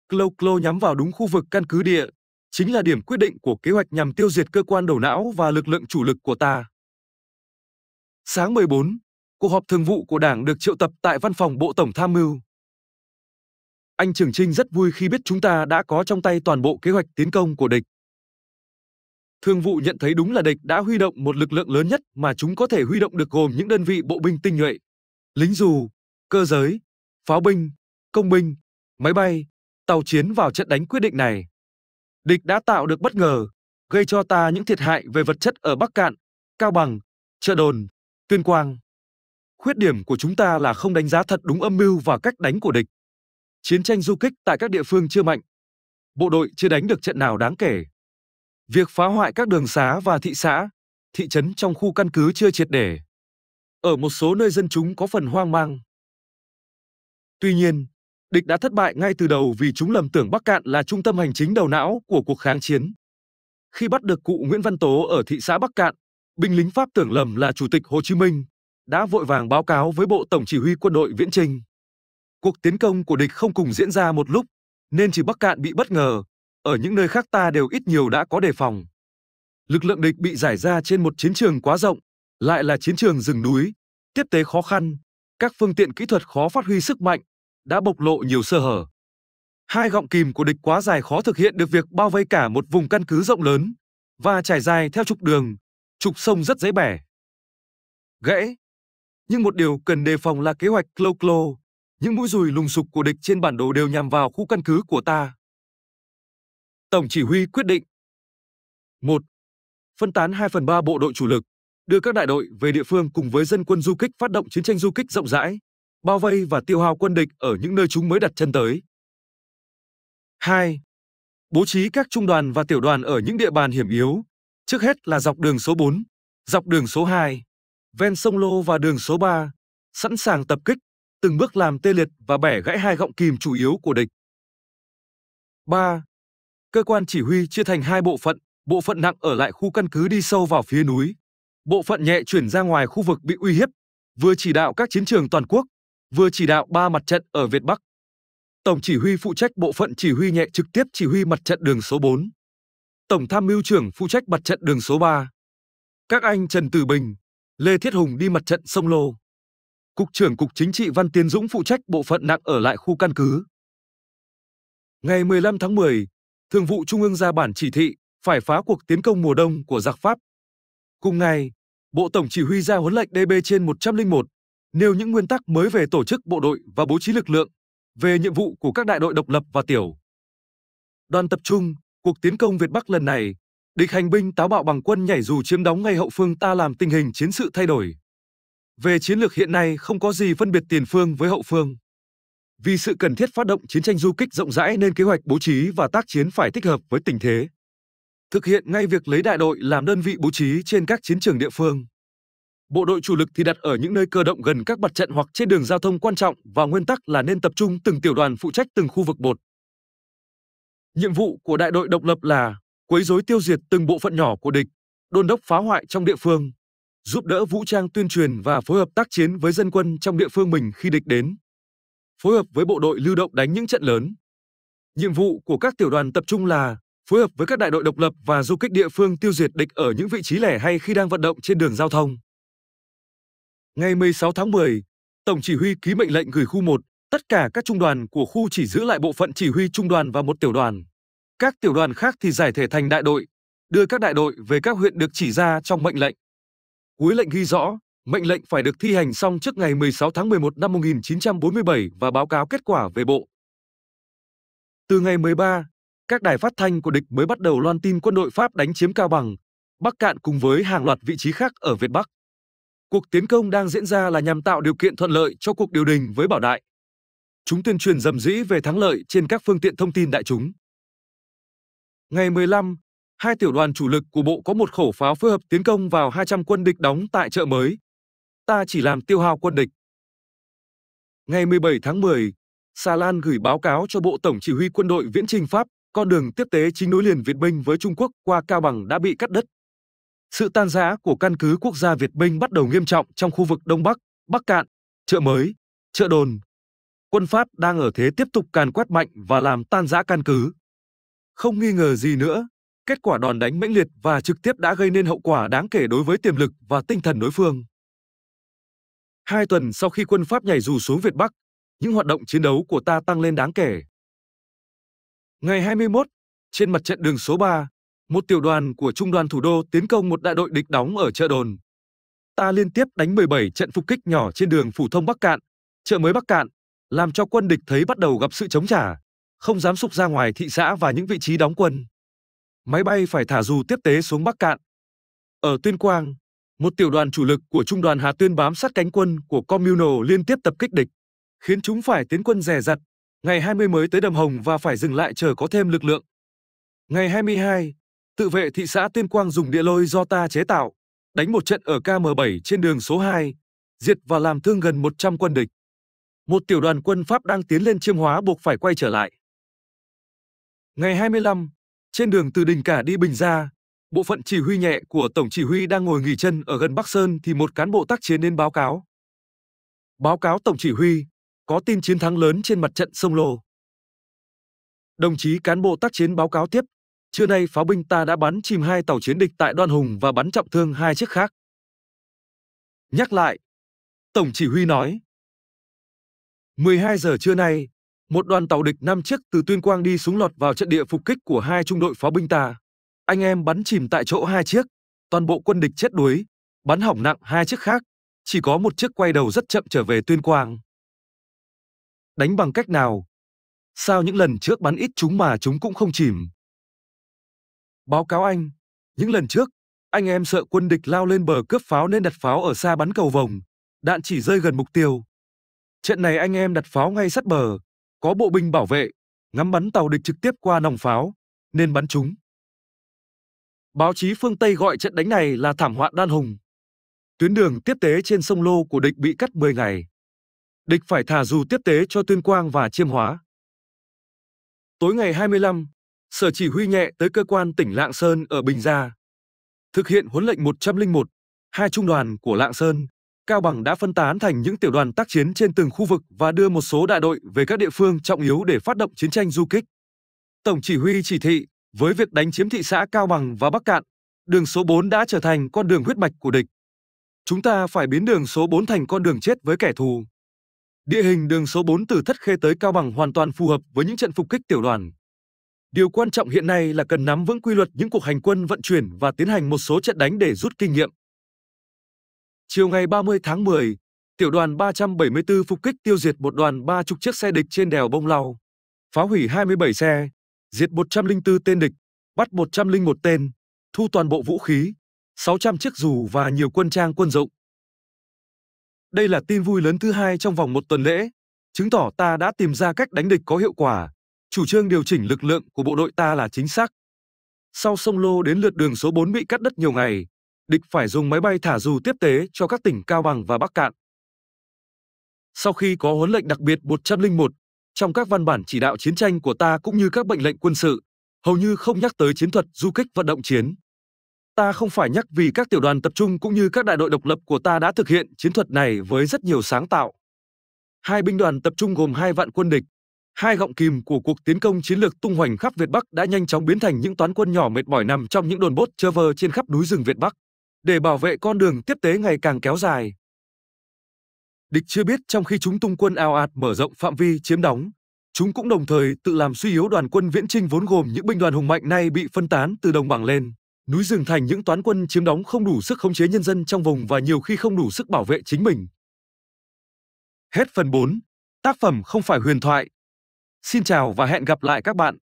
Clo-Clo nhắm vào đúng khu vực căn cứ địa, chính là điểm quyết định của kế hoạch nhằm tiêu diệt cơ quan đầu não và lực lượng chủ lực của ta. Sáng 14, cuộc họp thường vụ của Đảng được triệu tập tại văn phòng Bộ Tổng Tham mưu. Anh Trường Trinh rất vui khi biết chúng ta đã có trong tay toàn bộ kế hoạch tiến công của địch. Thương vụ nhận thấy đúng là địch đã huy động một lực lượng lớn nhất mà chúng có thể huy động được gồm những đơn vị bộ binh tinh nhuệ, lính dù, cơ giới, pháo binh, công binh, máy bay, tàu chiến vào trận đánh quyết định này. Địch đã tạo được bất ngờ, gây cho ta những thiệt hại về vật chất ở Bắc Cạn, Cao Bằng, Chợ Đồn, Tuyên Quang. Khuyết điểm của chúng ta là không đánh giá thật đúng âm mưu và cách đánh của địch chiến tranh du kích tại các địa phương chưa mạnh. Bộ đội chưa đánh được trận nào đáng kể. Việc phá hoại các đường xá và thị xã, thị trấn trong khu căn cứ chưa triệt để. Ở một số nơi dân chúng có phần hoang mang. Tuy nhiên, địch đã thất bại ngay từ đầu vì chúng lầm tưởng Bắc Cạn là trung tâm hành chính đầu não của cuộc kháng chiến. Khi bắt được cụ Nguyễn Văn Tố ở thị xã Bắc Cạn, binh lính Pháp tưởng lầm là Chủ tịch Hồ Chí Minh, đã vội vàng báo cáo với Bộ Tổng Chỉ huy Quân đội Viễn Trinh. Cuộc tiến công của địch không cùng diễn ra một lúc, nên chỉ Bắc Cạn bị bất ngờ, ở những nơi khác ta đều ít nhiều đã có đề phòng. Lực lượng địch bị giải ra trên một chiến trường quá rộng, lại là chiến trường rừng núi, tiếp tế khó khăn, các phương tiện kỹ thuật khó phát huy sức mạnh, đã bộc lộ nhiều sơ hở. Hai gọng kìm của địch quá dài khó thực hiện được việc bao vây cả một vùng căn cứ rộng lớn và trải dài theo trục đường, trục sông rất dễ bẻ. Gãy. Nhưng một điều cần đề phòng là kế hoạch Clo Clo, những mũi dùi lùng sục của địch trên bản đồ đều nhằm vào khu căn cứ của ta. Tổng chỉ huy quyết định 1. Phân tán 2 phần 3 bộ đội chủ lực, đưa các đại đội về địa phương cùng với dân quân du kích phát động chiến tranh du kích rộng rãi, bao vây và tiêu hao quân địch ở những nơi chúng mới đặt chân tới. 2. Bố trí các trung đoàn và tiểu đoàn ở những địa bàn hiểm yếu, trước hết là dọc đường số 4, dọc đường số 2, ven sông Lô và đường số 3, sẵn sàng tập kích, từng bước làm tê liệt và bẻ gãy hai gọng kìm chủ yếu của địch. 3. Cơ quan chỉ huy chia thành hai bộ phận, bộ phận nặng ở lại khu căn cứ đi sâu vào phía núi, bộ phận nhẹ chuyển ra ngoài khu vực bị uy hiếp, vừa chỉ đạo các chiến trường toàn quốc, vừa chỉ đạo ba mặt trận ở Việt Bắc. Tổng chỉ huy phụ trách bộ phận chỉ huy nhẹ trực tiếp chỉ huy mặt trận đường số 4. Tổng tham mưu trưởng phụ trách mặt trận đường số 3. Các anh Trần Tử Bình, Lê Thiết Hùng đi mặt trận sông Lô. Cục trưởng Cục Chính trị Văn Tiến Dũng phụ trách bộ phận nặng ở lại khu căn cứ. Ngày 15 tháng 10, Thường vụ Trung ương ra bản chỉ thị phải phá cuộc tiến công mùa đông của giặc Pháp. Cùng ngày, Bộ Tổng Chỉ huy ra huấn lệnh DB trên 101, nêu những nguyên tắc mới về tổ chức bộ đội và bố trí lực lượng, về nhiệm vụ của các đại đội độc lập và tiểu. Đoàn tập trung, cuộc tiến công Việt Bắc lần này, địch hành binh táo bạo bằng quân nhảy dù chiếm đóng ngay hậu phương ta làm tình hình chiến sự thay đổi. Về chiến lược hiện nay không có gì phân biệt tiền phương với hậu phương. Vì sự cần thiết phát động chiến tranh du kích rộng rãi nên kế hoạch bố trí và tác chiến phải thích hợp với tình thế. Thực hiện ngay việc lấy đại đội làm đơn vị bố trí trên các chiến trường địa phương. Bộ đội chủ lực thì đặt ở những nơi cơ động gần các mặt trận hoặc trên đường giao thông quan trọng và nguyên tắc là nên tập trung từng tiểu đoàn phụ trách từng khu vực một. Nhiệm vụ của đại đội độc lập là quấy rối tiêu diệt từng bộ phận nhỏ của địch, đôn đốc phá hoại trong địa phương, giúp đỡ vũ trang tuyên truyền và phối hợp tác chiến với dân quân trong địa phương mình khi địch đến. Phối hợp với bộ đội lưu động đánh những trận lớn. Nhiệm vụ của các tiểu đoàn tập trung là phối hợp với các đại đội độc lập và du kích địa phương tiêu diệt địch ở những vị trí lẻ hay khi đang vận động trên đường giao thông. Ngày 16 tháng 10, Tổng chỉ huy ký mệnh lệnh gửi khu 1, tất cả các trung đoàn của khu chỉ giữ lại bộ phận chỉ huy trung đoàn và một tiểu đoàn. Các tiểu đoàn khác thì giải thể thành đại đội, đưa các đại đội về các huyện được chỉ ra trong mệnh lệnh. Cuối lệnh ghi rõ, mệnh lệnh phải được thi hành xong trước ngày 16 tháng 11 năm 1947 và báo cáo kết quả về bộ. Từ ngày 13, các đài phát thanh của địch mới bắt đầu loan tin quân đội Pháp đánh chiếm Cao Bằng, Bắc Cạn cùng với hàng loạt vị trí khác ở Việt Bắc. Cuộc tiến công đang diễn ra là nhằm tạo điều kiện thuận lợi cho cuộc điều đình với Bảo Đại. Chúng tuyên truyền rầm rĩ về thắng lợi trên các phương tiện thông tin đại chúng. Ngày 15, Hai tiểu đoàn chủ lực của bộ có một khẩu pháo phối hợp tiến công vào 200 quân địch đóng tại chợ mới. Ta chỉ làm tiêu hao quân địch. Ngày 17 tháng 10, Sa Lan gửi báo cáo cho Bộ Tổng Chỉ huy Quân đội Viễn Trình Pháp, con đường tiếp tế chính nối liền Việt Minh với Trung Quốc qua Cao Bằng đã bị cắt đứt. Sự tan rã của căn cứ quốc gia Việt Minh bắt đầu nghiêm trọng trong khu vực Đông Bắc, Bắc Cạn, chợ mới, chợ đồn. Quân Pháp đang ở thế tiếp tục càn quét mạnh và làm tan rã căn cứ. Không nghi ngờ gì nữa, Kết quả đòn đánh mãnh liệt và trực tiếp đã gây nên hậu quả đáng kể đối với tiềm lực và tinh thần đối phương. Hai tuần sau khi quân Pháp nhảy dù xuống Việt Bắc, những hoạt động chiến đấu của ta tăng lên đáng kể. Ngày 21, trên mặt trận đường số 3, một tiểu đoàn của trung đoàn thủ đô tiến công một đại đội địch đóng ở chợ đồn. Ta liên tiếp đánh 17 trận phục kích nhỏ trên đường phủ thông Bắc Cạn, chợ mới Bắc Cạn, làm cho quân địch thấy bắt đầu gặp sự chống trả, không dám sục ra ngoài thị xã và những vị trí đóng quân máy bay phải thả dù tiếp tế xuống Bắc Cạn. Ở Tuyên Quang, một tiểu đoàn chủ lực của Trung đoàn Hà Tuyên bám sát cánh quân của Communal liên tiếp tập kích địch, khiến chúng phải tiến quân rè rặt, ngày 20 mới tới Đầm Hồng và phải dừng lại chờ có thêm lực lượng. Ngày 22, tự vệ thị xã Tuyên Quang dùng địa lôi do ta chế tạo, đánh một trận ở KM7 trên đường số 2, diệt và làm thương gần 100 quân địch. Một tiểu đoàn quân Pháp đang tiến lên chiêm hóa buộc phải quay trở lại. Ngày 25, trên đường từ Đình Cả đi Bình gia bộ phận chỉ huy nhẹ của Tổng chỉ huy đang ngồi nghỉ chân ở gần Bắc Sơn thì một cán bộ tác chiến đến báo cáo. Báo cáo Tổng chỉ huy, có tin chiến thắng lớn trên mặt trận sông Lô. Đồng chí cán bộ tác chiến báo cáo tiếp, trưa nay pháo binh ta đã bắn chìm hai tàu chiến địch tại Đoan Hùng và bắn trọng thương hai chiếc khác. Nhắc lại, Tổng chỉ huy nói, 12 giờ trưa nay, một đoàn tàu địch năm chiếc từ Tuyên Quang đi xuống lọt vào trận địa phục kích của hai trung đội pháo binh ta. Anh em bắn chìm tại chỗ hai chiếc, toàn bộ quân địch chết đuối, bắn hỏng nặng hai chiếc khác, chỉ có một chiếc quay đầu rất chậm trở về Tuyên Quang. Đánh bằng cách nào? Sao những lần trước bắn ít chúng mà chúng cũng không chìm? Báo cáo anh, những lần trước, anh em sợ quân địch lao lên bờ cướp pháo nên đặt pháo ở xa bắn cầu vồng, đạn chỉ rơi gần mục tiêu. Trận này anh em đặt pháo ngay sát bờ, có bộ binh bảo vệ, ngắm bắn tàu địch trực tiếp qua nòng pháo, nên bắn chúng. Báo chí phương Tây gọi trận đánh này là thảm họa đan hùng. Tuyến đường tiếp tế trên sông Lô của địch bị cắt 10 ngày. Địch phải thả dù tiếp tế cho Tuyên Quang và Chiêm Hóa. Tối ngày 25, Sở Chỉ huy nhẹ tới cơ quan tỉnh Lạng Sơn ở Bình Gia. Thực hiện huấn lệnh 101, hai trung đoàn của Lạng Sơn Cao Bằng đã phân tán thành những tiểu đoàn tác chiến trên từng khu vực và đưa một số đại đội về các địa phương trọng yếu để phát động chiến tranh du kích. Tổng chỉ huy chỉ thị, với việc đánh chiếm thị xã Cao Bằng và Bắc Cạn, đường số 4 đã trở thành con đường huyết mạch của địch. Chúng ta phải biến đường số 4 thành con đường chết với kẻ thù. Địa hình đường số 4 từ Thất Khê tới Cao Bằng hoàn toàn phù hợp với những trận phục kích tiểu đoàn. Điều quan trọng hiện nay là cần nắm vững quy luật những cuộc hành quân vận chuyển và tiến hành một số trận đánh để rút kinh nghiệm. Chiều ngày 30 tháng 10, tiểu đoàn 374 phục kích tiêu diệt một đoàn 30 chiếc xe địch trên đèo Bông Lau, phá hủy 27 xe, diệt 104 tên địch, bắt 101 tên, thu toàn bộ vũ khí, 600 chiếc dù và nhiều quân trang quân dụng. Đây là tin vui lớn thứ hai trong vòng một tuần lễ, chứng tỏ ta đã tìm ra cách đánh địch có hiệu quả. Chủ trương điều chỉnh lực lượng của bộ đội ta là chính xác. Sau sông Lô đến lượt đường số 4 bị cắt đất nhiều ngày, địch phải dùng máy bay thả dù tiếp tế cho các tỉnh Cao Bằng và Bắc Cạn. Sau khi có huấn lệnh đặc biệt 101, trong các văn bản chỉ đạo chiến tranh của ta cũng như các mệnh lệnh quân sự, hầu như không nhắc tới chiến thuật du kích vận động chiến. Ta không phải nhắc vì các tiểu đoàn tập trung cũng như các đại đội độc lập của ta đã thực hiện chiến thuật này với rất nhiều sáng tạo. Hai binh đoàn tập trung gồm hai vạn quân địch, hai gọng kìm của cuộc tiến công chiến lược tung hoành khắp Việt Bắc đã nhanh chóng biến thành những toán quân nhỏ mệt mỏi nằm trong những đồn bốt chơ vơ trên khắp núi rừng Việt Bắc để bảo vệ con đường tiếp tế ngày càng kéo dài. Địch chưa biết trong khi chúng tung quân ao ạt mở rộng phạm vi chiếm đóng, chúng cũng đồng thời tự làm suy yếu đoàn quân viễn trinh vốn gồm những binh đoàn hùng mạnh nay bị phân tán từ đồng bằng lên. Núi rừng thành những toán quân chiếm đóng không đủ sức khống chế nhân dân trong vùng và nhiều khi không đủ sức bảo vệ chính mình. Hết phần 4. Tác phẩm không phải huyền thoại. Xin chào và hẹn gặp lại các bạn.